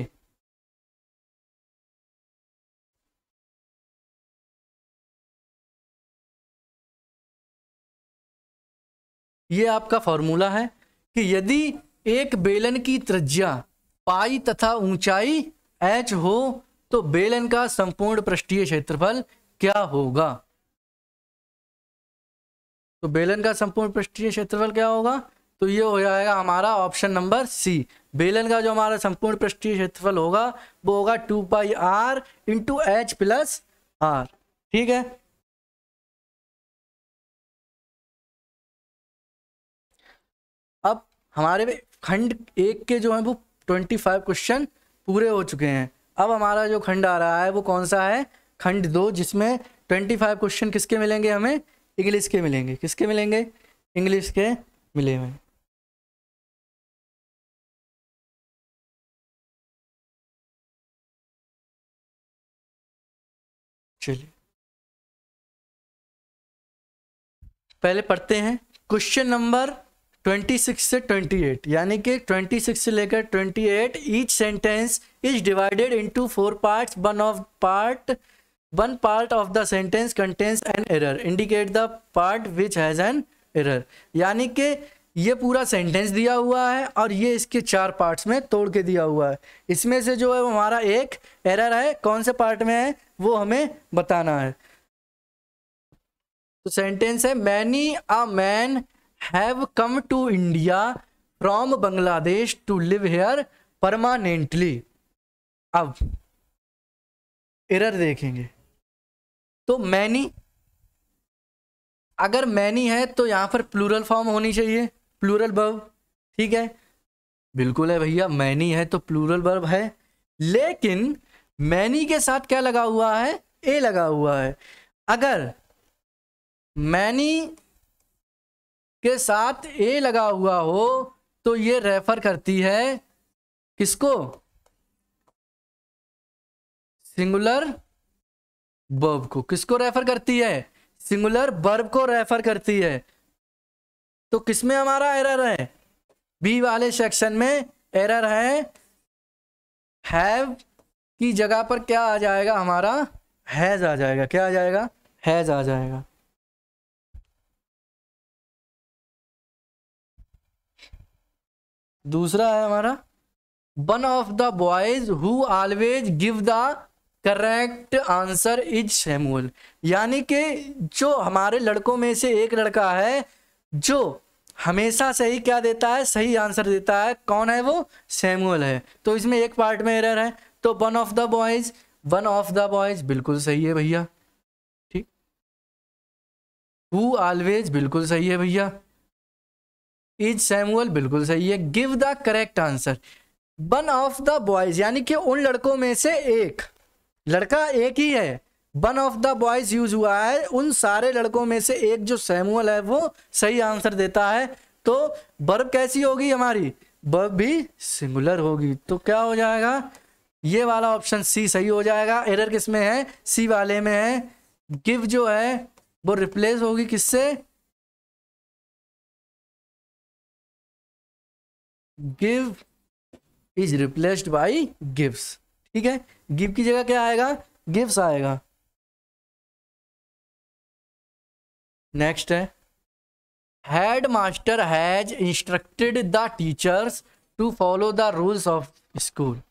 ये आपका फॉर्मूला है कि यदि एक बेलन की त्रिज्या पाई तथा ऊंचाई एच हो तो बेलन का संपूर्ण पृष्ठीय क्षेत्रफल क्या होगा तो बेलन का संपूर्ण पृष्ठीय क्षेत्रफल क्या होगा तो ये हो जाएगा हमारा ऑप्शन नंबर सी बेलन का जो हमारा संपूर्ण पृष्ठीय क्षेत्रफल होगा वो होगा two pi R into H plus R ठीक है अब हमारे खंड एक के जो है वो ट्वेंटी फाइव क्वेश्चन पूरे हो चुके हैं अब हमारा जो खंड आ रहा है वो कौन सा है खंड दो जिसमें ट्वेंटी फाइव क्वेश्चन किसके मिलेंगे हमें इंग्लिश के मिलेंगे किसके मिलेंगे इंग्लिश के मिले हुए चलिए पहले पढ़ते हैं क्वेश्चन नंबर 26 से 28 यानी कि 26 से लेकर 28 each sentence is divided into four part one of part one part of the sentence contains an error indicate the part which has an error यानी कि ये पूरा सेंटेंस दिया हुआ है और ये इसके चार पार्ट्स में तोड़ के दिया हुआ है इसमें से जो है हमारा एक एरर है कौन से पार्ट में है वो हमें बताना है तो सेंटेंस है many a man have come to India from Bangladesh to live here permanently अब एरर देखेंगे तो मैनी अगर मैनी है तो यहां पर प्लूरल फॉर्म होनी चाहिए प्लूरल बर्ब ठीक है बिल्कुल है भैया मैनी है तो प्लूरल बर्ब है लेकिन मैनी के साथ क्या लगा हुआ है ए लगा हुआ है अगर मैनी के साथ ए लगा हुआ हो तो ये रेफर करती है किसको सिंगुलर बर्ब को किसको रेफर करती है सिंगुलर बर्ब को रेफर करती है तो किसमें हमारा एरर है बी वाले सेक्शन में एरर है हैव की जगह पर क्या आ जाएगा हमारा हैज आ जाएगा क्या आ जाएगा हैज आ जाएगा दूसरा है हमारा one of the boys who always give the correct answer is Samuel यानी कि जो हमारे लड़कों में से एक लड़का है जो हमेशा सही क्या देता है सही आंसर देता है कौन है वो सैमुअल है तो इसमें एक पार्ट में एरर है तो one of the boys one of the boys बिल्कुल सही है भैया ठीक हु ऑलवेज बिल्कुल सही है भैया इज सैमुअल बिल्कुल सही है give the correct answer one of the boys यानी कि उन लड़कों में से एक लड़का एक ही है one of the boys use हुआ है उन सारे लड़कों में से एक जो सैमुअल है वो सही आंसर देता है तो बर्ब कैसी होगी हमारी बर्ब भी सिंगुलर होगी तो क्या हो जाएगा ये वाला ऑप्शन सी सही हो जाएगा एरर किस में है सी वाले में है गिव जो है वो रिप्लेस होगी किससे give is replaced by gives ठीक है गिव की जगह क्या आएगा गिव्स आएगा नेक्स्ट है headmaster has instructed the teachers to follow the rules of school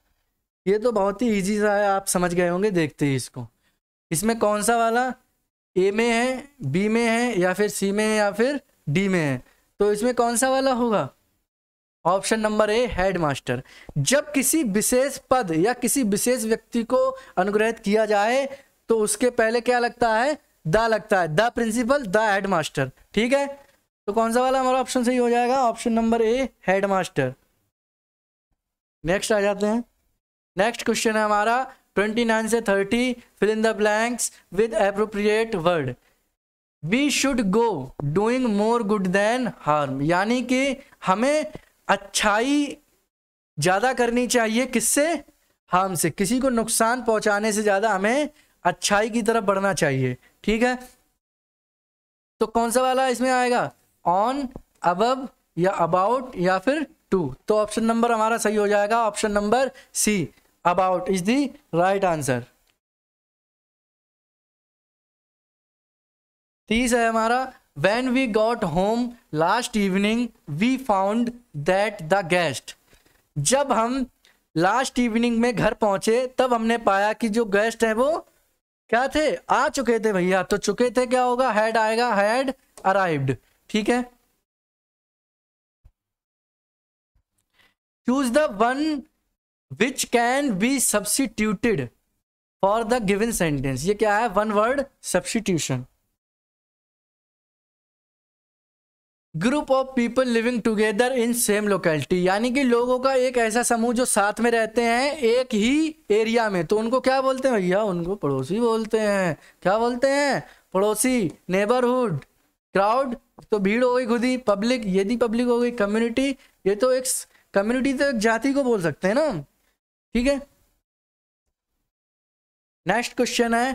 ये तो बहुत ही इजी सा है आप समझ गए होंगे देखते ही इसको इसमें कौन सा वाला ए में है बी में है या फिर सी में है या फिर डी में है तो इसमें कौन सा वाला होगा ऑप्शन नंबर ए हेडमास्टर जब किसी विशेष पद या किसी विशेष व्यक्ति को अनुग्रहित किया जाए तो उसके पहले क्या लगता है द लगता है द प्रिंसिपल द हेडमास्टर ठीक है तो कौन सा वाला हमारा ऑप्शन सही हो जाएगा option number A headmaster next आ जाते हैं नेक्स्ट क्वेश्चन है हमारा ट्वेंटी नाइन से thirty fill in the blanks with appropriate word we should go doing more good than harm यानी कि हमें अच्छाई ज़्यादा करनी चाहिए किससे हार्म से किसी को नुकसान पहुंचाने से ज़्यादा हमें अच्छाई की तरफ बढ़ना चाहिए ठीक है तो कौन सा वाला इसमें आएगा ऑन अबब या अबाउट या फिर टू तो ऑप्शन नंबर हमारा सही हो जाएगा option number C about is the right answer तीस है हमारा when we got home last evening we found that the guest जब हम लास्ट इवनिंग में घर पहुंचे तब हमने पाया कि जो गेस्ट है वो क्या थे आ चुके थे भैया तो चुके थे क्या होगा हैड आएगा हैड अराइव्ड ठीक है choose the one which can be substituted for the given sentence ये क्या है one word substitution group of people living together in same locality यानी कि लोगों का एक ऐसा समूह जो साथ में रहते हैं एक ही एरिया में तो उनको क्या बोलते हैं भैया उनको पड़ोसी बोलते हैं क्या बोलते हैं पड़ोसी नेबरहुड क्राउड तो भीड़ हो गई खुद ही पब्लिक यदि पब्लिक हो गई कम्युनिटी ये तो एक कम्युनिटी तो एक जाति को बोल सकते हैं ना ठीक है नेक्स्ट क्वेश्चन है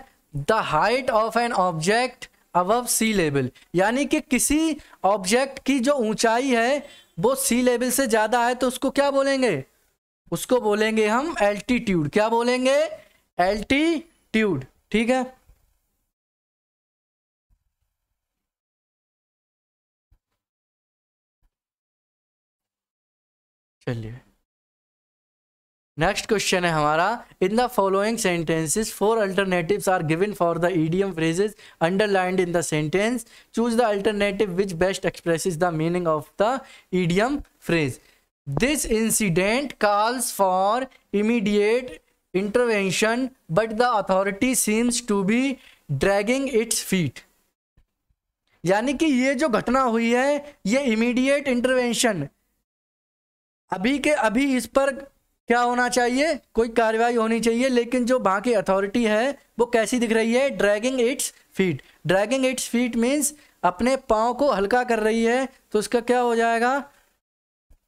the height of an object above sea level यानी कि किसी ऑब्जेक्ट की जो ऊंचाई है वो सी लेवल से ज़्यादा है तो उसको क्या बोलेंगे उसको बोलेंगे हम एल्टीट्यूड क्या बोलेंगे एल्टीट्यूड ठीक है चलिए नेक्स्ट क्वेश्चन है हमारा in the following sentences four alternatives are given for the idiom phrases underlined in the sentence choose the alternative which best expresses the meaning of the idiom phrase this incident calls for immediate intervention but the authority seems to be dragging its feet यानी कि ये जो घटना हुई है ये immediate intervention अभी के अभी इस पर क्या होना चाहिए कोई कार्रवाई होनी चाहिए लेकिन जो वहाँ की अथॉरिटी है वो कैसी दिख रही है dragging its feet dragging its feet means अपने पाँव को हल्का कर रही है तो उसका क्या हो जाएगा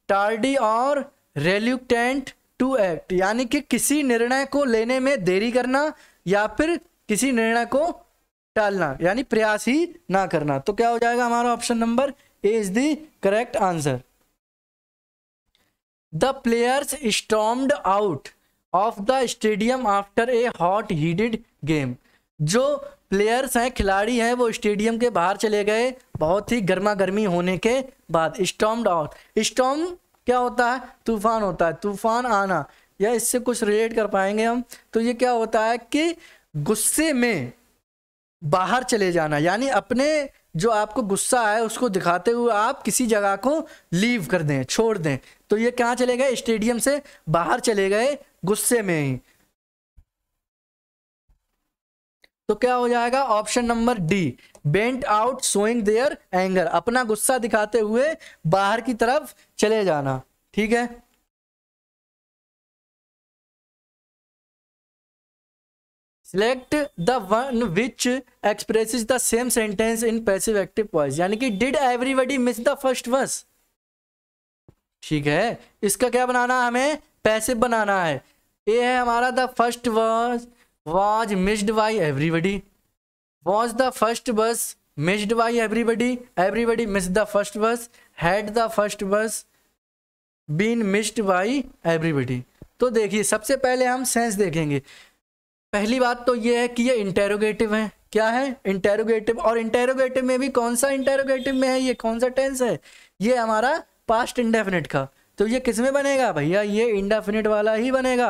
टार्डी और रेल्यूटेंट टू एक्ट यानी कि किसी निर्णय को लेने में देरी करना या फिर किसी निर्णय को टालना यानी प्रयास ही ना करना तो क्या हो जाएगा हमारा option number A is the correct answer the players stormed out of the stadium after a hot heated game जो प्लेयर्स हैं खिलाड़ी हैं वो स्टेडियम के बाहर चले गए बहुत ही गर्मा गर्मी होने के बाद स्टॉम्ड आउट स्टॉम क्या होता है तूफान होता है तूफान आना या इससे कुछ रिलेट कर पाएंगे हम तो ये क्या होता है कि गुस्से में बाहर चले जाना यानी अपने जो आपको गुस्सा है उसको दिखाते हुए आप किसी जगह को लीव कर दें छोड़ दें तो ये कहाँ चले गए स्टेडियम से बाहर चले गए गुस्से में ही तो क्या हो जाएगा option number D vent out showing their anger अपना गुस्सा दिखाते हुए बाहर की तरफ चले जाना ठीक है select the one which express the same sentence in passive active voice यानी कि did everybody miss the first bus ठीक है इसका क्या बनाना है हमें पैसे बनाना है ये है हमारा the first bus was missed by everybody was the first bus missed by everybody everybody miss the first bus had the first bus been missed by everybody तो देखिए सबसे पहले हम सेंस देखेंगे पहली बात तो ये है कि ये इंटेरोगेटिव है क्या है इंटेरोगेटिव और इंटेरोगेटिव में भी कौन सा इंटेरोगेटिव में है ये कौन सा टेंस है ये हमारा पास्ट इंडेफिनिट का तो ये किस में बनेगा भैया ये इंडेफिनिट वाला ही बनेगा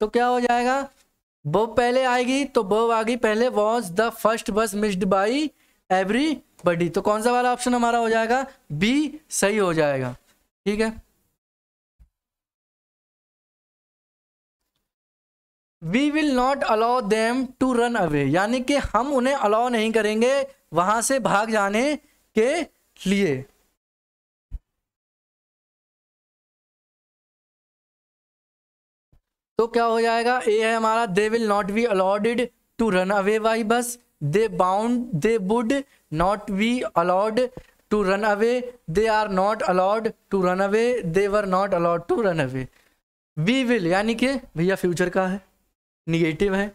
तो क्या हो जाएगा वो पहले आएगी तो वो आ गई पहले was the first bus missed by everybody तो कौन सा वाला ऑप्शन हमारा हो जाएगा बी सही हो जाएगा ठीक है we will not allow them to run away यानी कि हम उन्हें अलाउ नहीं करेंगे वहां से भाग जाने के लिए तो क्या हो जाएगा ए है हमारा they will not be allowed to run away by us they bound they would not be allowed to run away they are not allowed to run away they were not allowed to run away we will यानी कि भैया future का है negative है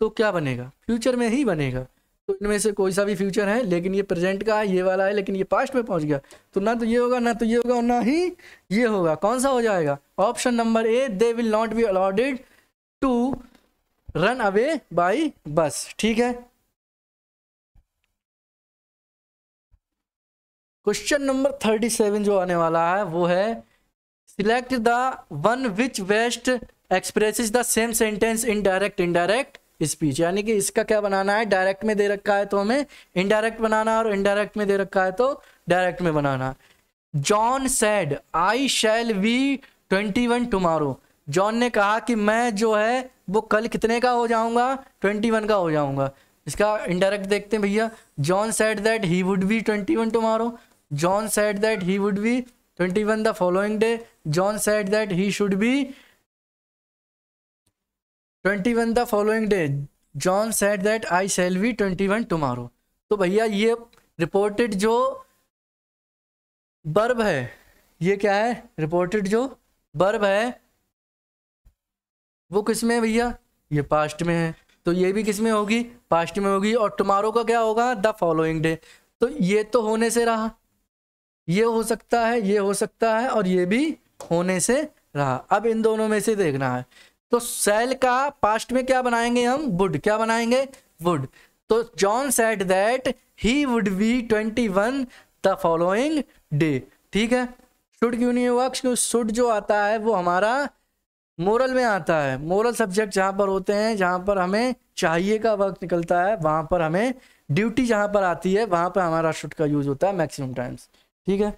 तो क्या बनेगा future में ही बनेगा तो इनमें से कोई सा भी फ्यूचर है लेकिन ये प्रेजेंट का है ये वाला है लेकिन ये पास्ट में पहुंच गया तो ना तो ये होगा ना तो ये होगा और ना ही ये होगा कौन सा हो जाएगा option number A they will not be allowed to run away by us ठीक है क्वेश्चन नंबर थर्टी सेवन जो आने वाला है वो है select the one which best express the same sentence in direct indirect speech यानी कि इसका क्या बनाना है डायरेक्ट में दे रखा है तो हमें इनडायरेक्ट बनाना है और इनडायरेक्ट में दे रखा है तो डायरेक्ट में बनाना John said I shall be twenty one tomorrow John ने कहा कि मैं जो है वो कल कितने का हो जाऊंगा ट्वेंटी वन का हो जाऊंगा इसका इनडायरेक्ट देखते हैं भैया John said that he would be twenty one tomorrow John said that he would be twenty one the following day John said that he should be twenty one the following day John said that I shall be twenty one tomorrow तो भैया ये reported जो verb है ये क्या है reported जो verb है वो किस में है भैया ये पास्ट में है तो ये भी किस में होगी पास्ट में होगी और टुमारो का क्या होगा द फॉलोइंग डे तो ये तो होने से रहा ये हो सकता है ये हो सकता है और ये भी होने से रहा अब इन दोनों में से देखना है तो सेल का पास्ट में क्या बनाएंगे हम वुड क्या बनाएंगे वुड तो John said that he would be twenty one the following day ठीक है शुड क्यों नहीं होगा क्योंकि शुड जो आता है वो हमारा मोरल में आता है मोरल सब्जेक्ट जहाँ पर होते हैं जहाँ पर हमें चाहिए का वक्त निकलता है वहाँ पर हमें ड्यूटी जहाँ पर आती है वहाँ पर हमारा शुड का यूज होता है मैक्सिमम टाइम्स ठीक है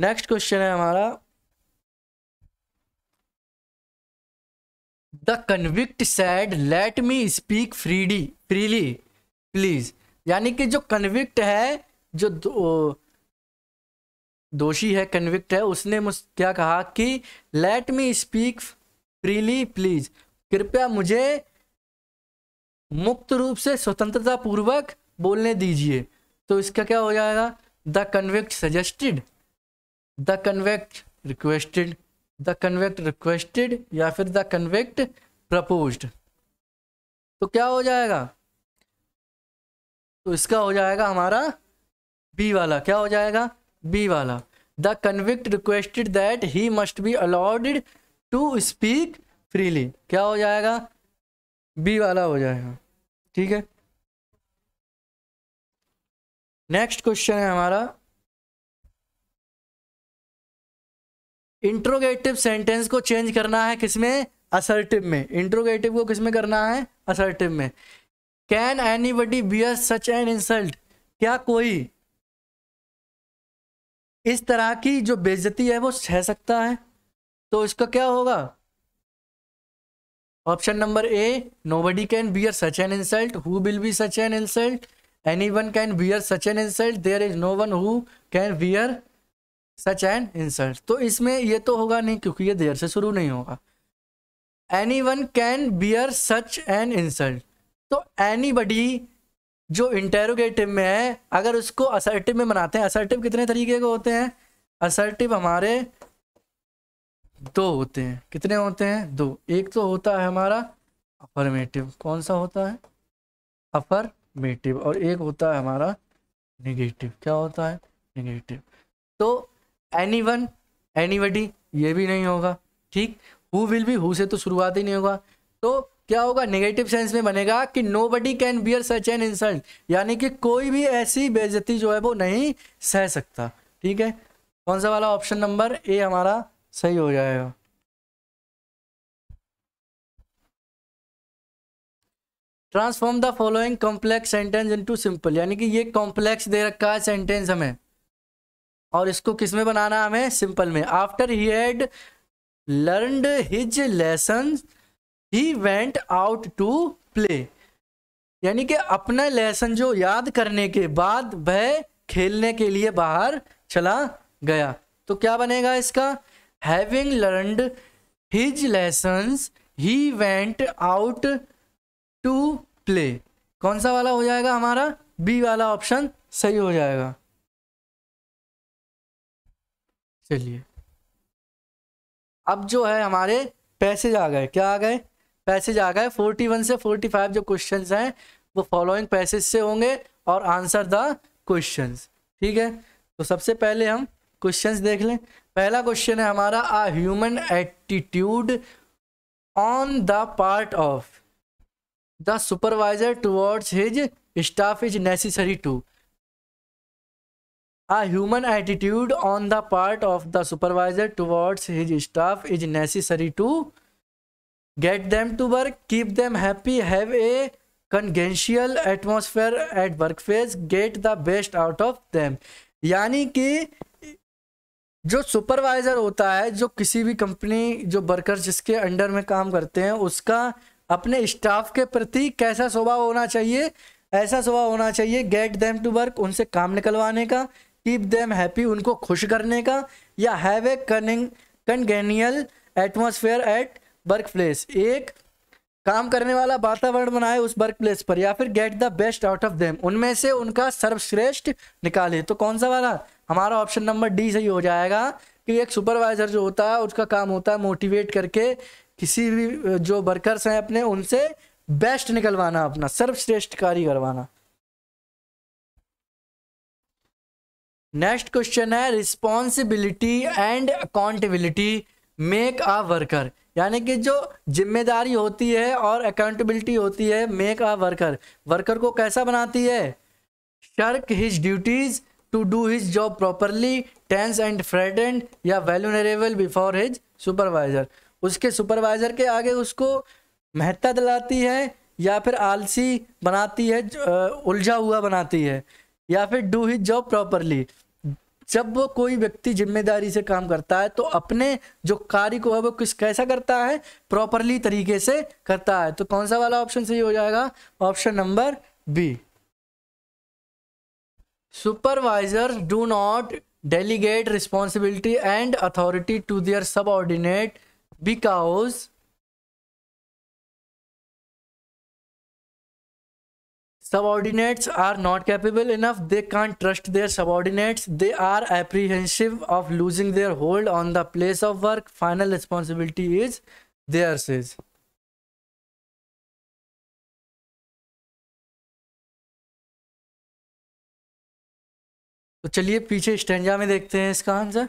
नेक्स्ट क्वेश्चन है हमारा the convict said let me speak freely freely please यानी कि जो कन्विक्ट है जो दो, दोषी है कन्विक्ट है उसने मुझ क्या कहा कि let me speak freely please कृपया मुझे मुक्त रूप से स्वतंत्रता पूर्वक बोलने दीजिए तो इसका क्या हो जाएगा the convict suggested the convict requested the convict requested या फिर द कन्वेक्ट प्रपोज तो क्या हो जाएगा तो इसका हो जाएगा हमारा बी वाला क्या हो जाएगा बी वाला the convict requested that he must be allowed to speak freely क्या हो जाएगा बी वाला हो जाएगा ठीक है नेक्स्ट क्वेश्चन है हमारा इंट्रोगेटिव सेंटेंस को चेंज करना है किसमें असर्टिव में इंट्रोगेटिव को किसमें करना है असर्टिव में can anybody bear such an insult क्या कोई इस तरह की जो बेजती है वो सह सकता है तो इसका क्या होगा option number A nobody can bear such an insult who will be such an insult anyone can bear such an insult there is no one who can bear such an insult तो इसमें ये तो होगा नहीं क्योंकि ये देर से शुरू नहीं होगा anyone can bear such an insult तो एनी बडी जो इंटेरोगेटिव में है अगर उसको असर्टिव में बनाते हैं असर्टिव कितने तरीके के होते हैं असर्टिव हमारे दो होते हैं कितने होते हैं दो एक तो होता है हमारा अफर्मेटिव कौन सा होता है अफर्मेटिव और एक होता है हमारा नेगेटिव क्या होता है नेगेटिव तो एनी वन एनी ये भी नहीं होगा ठीक हु विल भी हु से तो शुरुआत ही नहीं होगा तो क्या होगा नेगेटिव सेंस में बनेगा कि nobody can bear such an insult यानी कि कोई भी ऐसी बेजती जो है वो नहीं सह सकता ठीक है कौन सा वाला ऑप्शन नंबर ए हमारा सही हो जाएगा transform the following complex sentence into simple यानी कि ये कॉम्प्लेक्स दे रखा है सेंटेंस हमें और इसको किस में बनाना हमें सिंपल में after he had learned his lesson he went out to play यानी कि अपना लेसन जो याद करने के बाद वह खेलने के लिए बाहर चला गया तो क्या बनेगा इसका having learned his lesson he went out to play कौन सा वाला हो जाएगा हमारा बी वाला ऑप्शन सही हो जाएगा चलिए अब जो है हमारे पैसेज आ गए क्या आ गए पैसेज आ गए 41 से 45 जो क्वेश्चंस हैं वो फॉलोइंग पैसेज से होंगे और आंसर द क्वेश्चंस ठीक है तो सबसे पहले हम क्वेश्चंस देख लें पहला क्वेश्चन है हमारा a human attitude on the part of the supervisor towards his staff is necessary to A human attitude on the part of the supervisor towards his staff is necessary to get them to work, keep them happy, have a congenial atmosphere at work place get the best out of them यानी कि जो supervisor होता है जो किसी भी company जो worker जिसके अंडर में काम करते हैं उसका अपने स्टाफ के प्रति कैसा स्वभाव होना चाहिए ऐसा स्वभाव होना चाहिए गेट देम टू वर्क उनसे काम निकलवाने का कीप देम हैप्पी उनको खुश करने का या have a cunning congenial atmosphere at work place एक काम करने वाला वातावरण बनाए उस वर्क प्लेस पर या फिर get the best out of them उनमें से उनका सर्वश्रेष्ठ निकाले तो कौन सा वाला हमारा ऑप्शन नंबर डी सही हो जाएगा कि एक सुपरवाइजर जो होता है उसका काम होता है मोटिवेट करके किसी भी जो वर्कर्स हैं अपने उनसे बेस्ट निकलवाना अपना सर्वश्रेष्ठ कार्य करवाना नेक्स्ट क्वेश्चन है responsibility and accountability make a worker यानी कि जो जिम्मेदारी होती है और अकाउंटेबिलिटी होती है मेक अ वर्कर वर्कर को कैसा बनाती है shirk his duties to do his job properly tense and frightened या वैल्यूनरेबल बिफोर हिज सुपरवाइजर उसके सुपरवाइजर के आगे उसको महत्ता दिलाती है या फिर आलसी बनाती है उलझा हुआ बनाती है या फिर डू हिज जॉब प्रॉपरली जब वो कोई व्यक्ति जिम्मेदारी से काम करता है तो अपने जो कार्य को है वो किस कैसा करता है प्रॉपरली तरीके से करता है तो कौन सा वाला ऑप्शन सही हो जाएगा option number B supervisor do not delegate responsibility and authority to their subordinate because subordinates are not capable enough they can't trust their subordinates they are apprehensive of losing their hold on the place of work final responsibility is theirs is तो चलिए पीछे stanza में देखते हैं इसका answer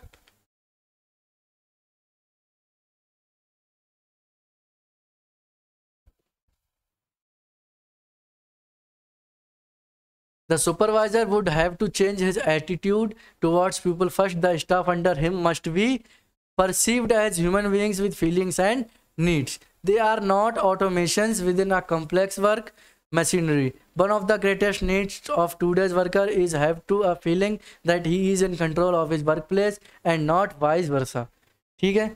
The supervisor would have to change his attitude towards people first. The staff under him must be perceived as human beings with feelings and needs. They are not automations within a complex work machinery. One of the greatest needs of today's worker is have to a feeling that he is in control of his workplace and not vice versa. theek hai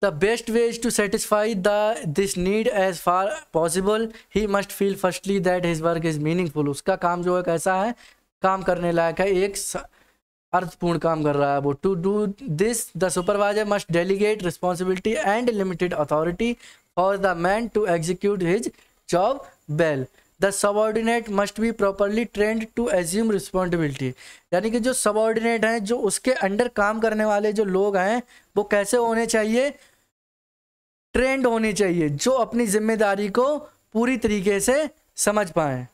The best way is to satisfy the this need as far possible. He must feel firstly that his work is meaningful. उसका काम जो है कैसा है काम करने लायक है एक अर्थपूर्ण काम कर रहा है वो to do this the supervisor must delegate responsibility and limited authority for the man to execute his job well the subordinate must be properly trained to assume responsibility यानी कि जो सबॉर्डिनेट हैं जो उसके अंडर काम करने वाले जो लोग हैं वो कैसे होने चाहिए ट्रेंड होनी चाहिए जो अपनी जिम्मेदारी को पूरी तरीके से समझ पाएँ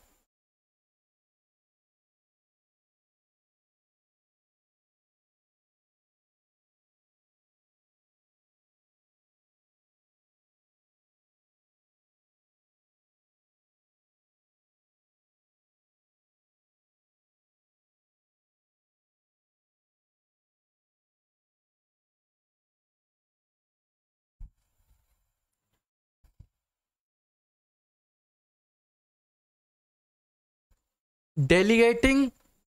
delegating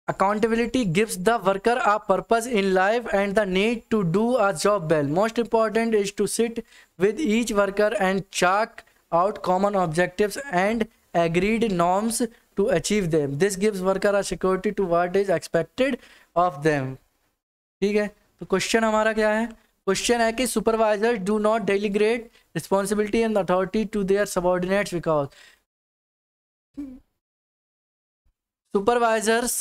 accountability gives the worker a purpose in life and the need to do a job well most important is to sit with each worker and chalk out common objective and agreed norms to achieve them this gives worker a security to what is expected of them ठीक है तो question हमारा क्या है question है कि supervisors do not delegate responsibility and authority to their subordinates because supervisors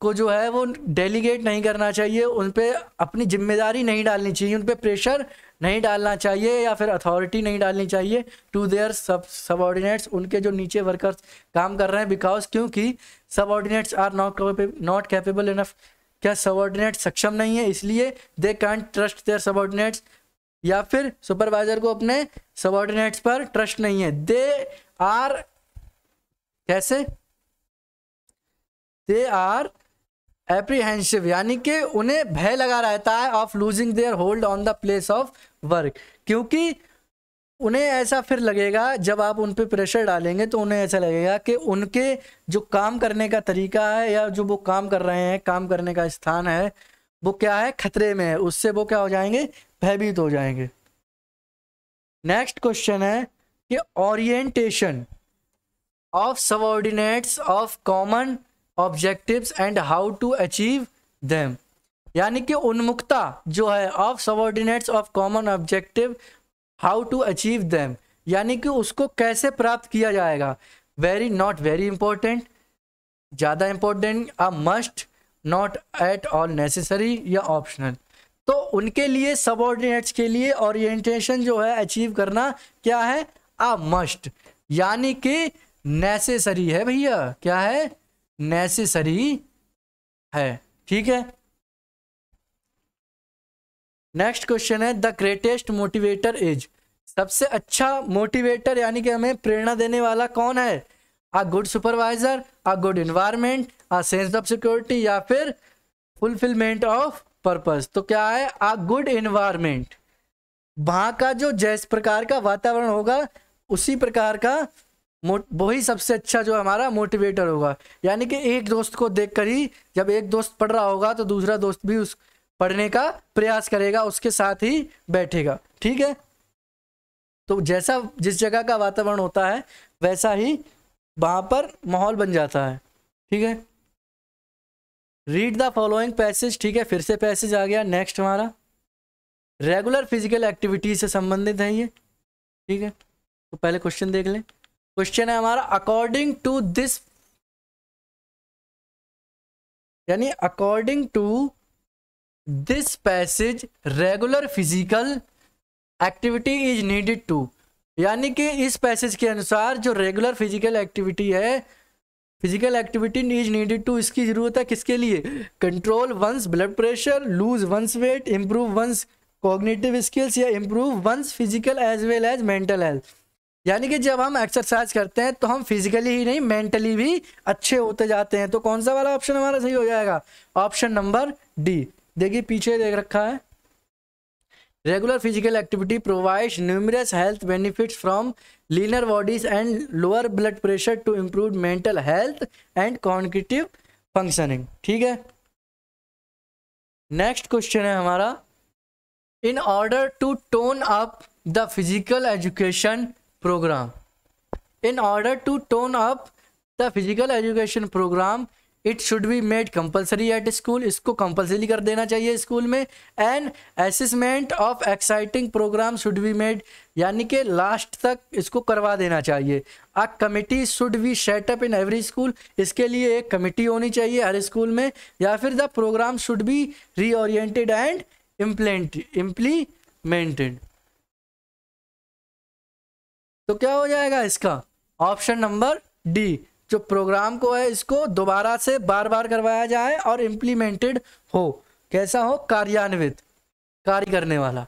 को जो है वो डेलीगेट नहीं करना चाहिए उन पर अपनी जिम्मेदारी नहीं डालनी चाहिए उन पर प्रेशर नहीं डालना चाहिए या फिर अथॉरिटी नहीं डालनी चाहिए टू देयर सब सबऑर्डिनेट्स उनके जो नीचे वर्कर्स काम कर रहे हैं बिकॉज क्योंकि subordinates are not not capable enough क्या सबऑर्डिनेट सक्षम नहीं है इसलिए they can't trust their subordinates या फिर सुपरवाइजर को अपने सबऑर्डिनेट्स पर ट्रस्ट नहीं है दे आर कैसे दे आर एप्रीहेंसिव यानी कि उन्हें भय लगा रहता है of losing their hold on the place of work क्योंकि उन्हें ऐसा फिर लगेगा जब आप उन पर प्रेशर डालेंगे तो उन्हें ऐसा लगेगा कि उनके जो काम करने का तरीका है या जो वो काम कर रहे हैं काम करने का स्थान है वो क्या है खतरे में है उससे वो क्या हो जाएंगे भयभीत हो जाएंगे नेक्स्ट क्वेश्चन है कि orientation of subordinates of common objectives and how to achieve them यानी कि उन्मुखता जो है of subordinates of common objective how to achieve them यानी कि उसको कैसे प्राप्त किया जाएगा वेरी नॉट वेरी इंपॉर्टेंट ज़्यादा important a must not at all necessary या ऑप्शनल तो उनके लिए सबॉर्डिनेट्स के लिए ओरिएंटेशन जो है अचीव करना क्या है अ मस्ट यानी कि नेसेसरी है भैया क्या है नेसेसरी है ठीक है नेक्स्ट क्वेश्चन है द ग्रेटेस्ट मोटिवेटर इज सबसे अच्छा मोटिवेटर यानी कि हमें प्रेरणा देने वाला कौन है a good supervisor a good environment a sense of security या फिर फुलफिलमेंट ऑफ पर्पस तो क्या है अ गुड इन्वायरमेंट वहां का जो जैस प्रकार का वातावरण होगा उसी प्रकार का वही सबसे अच्छा जो हमारा मोटिवेटर होगा यानी कि एक दोस्त को देख कर ही जब एक दोस्त पढ़ रहा होगा तो दूसरा दोस्त भी उस पढ़ने का प्रयास करेगा उसके साथ ही बैठेगा ठीक है तो जैसा जिस जगह का वातावरण होता है वैसा ही वहाँ पर माहौल बन जाता है ठीक है रीड द फॉलोइंग पैसेज ठीक है फिर से पैसेज आ गया नेक्स्ट हमारा रेगुलर फिजिकल एक्टिविटीज से संबंधित है ये ठीक है तो पहले क्वेश्चन देख लें क्वेश्चन है हमारा अकॉर्डिंग टू दिस यानी according to this passage regular physical activity is needed to यानी कि इस पैसेज के अनुसार जो रेगुलर फिजिकल एक्टिविटी है physical activity is needed to इसकी जरूरत है किसके लिए control one's blood pressure lose one's weight improve one's cognitive skills या improve one's physical as well as mental health यानी कि जब हम एक्सरसाइज करते हैं तो हम फिजिकली ही नहीं मेंटली भी अच्छे होते जाते हैं तो कौन सा वाला ऑप्शन हमारा सही हो जाएगा ऑप्शन नंबर डी देखिए पीछे देख रखा है regular physical activity provides numerous health benefits from leaner bodies and lower blood pressure to improve mental health and cognitive functioning ठीक है नेक्स्ट क्वेश्चन है हमारा in order to tone up the physical education programme in order to tone up the physical education programme it should be made compulsory at school इसको compulsory कर देना चाहिए school में and assessment of existing programme should be made यानी कि last तक इसको करवा देना चाहिए a committee should be set up in every school इसके लिए एक कमिटी होनी चाहिए हर स्कूल में या फिर the programme should be reoriented and implement implemented तो क्या हो जाएगा इसका ऑप्शन नंबर डी जो प्रोग्राम को है इसको दोबारा से बार बार करवाया जाए और इम्प्लीमेंटेड हो कैसा हो कार्यान्वित कार्य करने वाला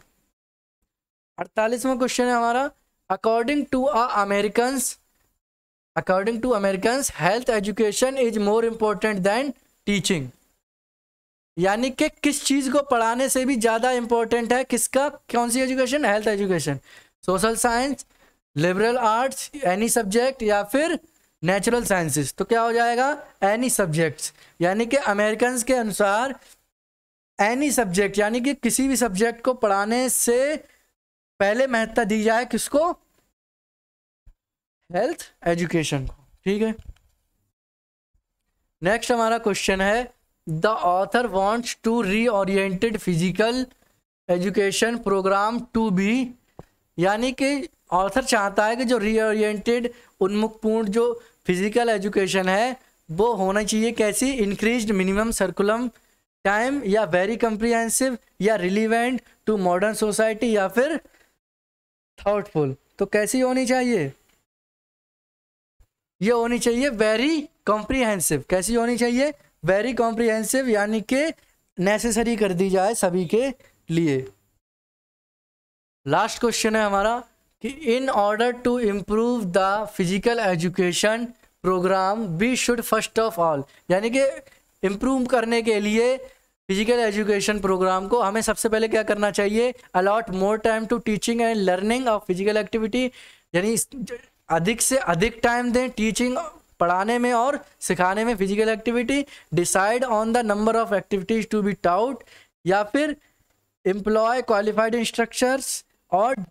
अड़तालीसवा क्वेश्चन है हमारा according to a American according to American health education is more important than teaching यानी कि किस चीज़ को पढ़ाने से भी ज़्यादा इम्पोर्टेंट है किसका कौन सी education health education social science liberal arts any subject या फिर नेचुरल साइंसेस तो क्या हो जाएगा एनी सब्जेक्ट्स यानी कि अमेरिकन के अनुसार एनी सब्जेक्ट यानी कि किसी भी सब्जेक्ट को पढ़ाने से पहले महत्ता दी जाए किसको हेल्थ एजुकेशन को ठीक है नेक्स्ट हमारा क्वेश्चन है the author wants to reoriented physical education programme to be यानी कि ऑथर चाहता है कि जो रीओरिएंटेड उन्मुखपूर्ण जो फिजिकल एजुकेशन है वो होना चाहिए कैसी इंक्रीज मिनिमम सर्कुलम टाइम या वेरी कंप्रिहेंसिव या रिलीवेंट टू मॉडर्न सोसाइटी या फिर थॉटफुल तो कैसी होनी चाहिए ये होनी चाहिए वेरी कॉम्प्रीहेंसिव कैसी होनी चाहिए वेरी कॉम्प्रीहेंसिव यानी कि नेसेसरी कर दी जाए सभी के लिए लास्ट क्वेश्चन है हमारा कि in order to improve the physical education programme we should first of all यानी कि इम्प्रूव करने के लिए फिजिकल एजुकेशन प्रोग्राम को हमें सबसे पहले क्या करना चाहिए allot more time to teaching and learning of physical activity यानी अधिक से अधिक टाइम दें टीचिंग पढ़ाने में और सिखाने में physical activity decide on the number of activities to be taught या फिर एम्प्लॉय क्वालिफाइड इंस्ट्रक्चर्स और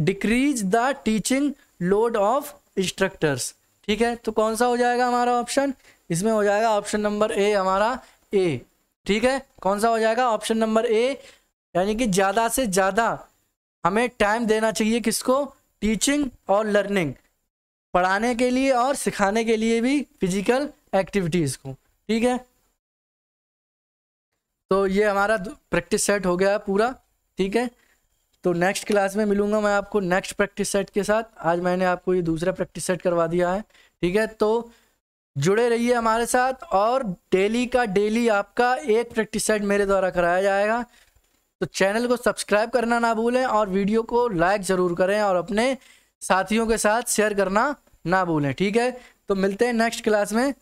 decrease the teaching load of instructors ठीक है तो कौन सा हो जाएगा हमारा ऑप्शन इसमें हो जाएगा ऑप्शन नंबर ए हमारा ए ठीक है कौन सा हो जाएगा ऑप्शन नंबर ए यानी कि ज़्यादा से ज़्यादा हमें टाइम देना चाहिए किसको टीचिंग और लर्निंग पढ़ाने के लिए और सिखाने के लिए भी फिजिकल एक्टिविटीज़ को ठीक है तो ये हमारा प्रैक्टिस सेट हो गया है पूरा ठीक है तो नेक्स्ट क्लास में मिलूंगा मैं आपको नेक्स्ट प्रैक्टिस सेट के साथ आज मैंने आपको ये दूसरा प्रैक्टिस सेट करवा दिया है ठीक है तो जुड़े रहिए हमारे साथ और डेली का डेली आपका एक प्रैक्टिस सेट मेरे द्वारा कराया जाएगा तो चैनल को सब्सक्राइब करना ना भूलें और वीडियो को लाइक ज़रूर करें और अपने साथियों के साथ शेयर करना ना भूलें ठीक है तो मिलते हैं नेक्स्ट क्लास में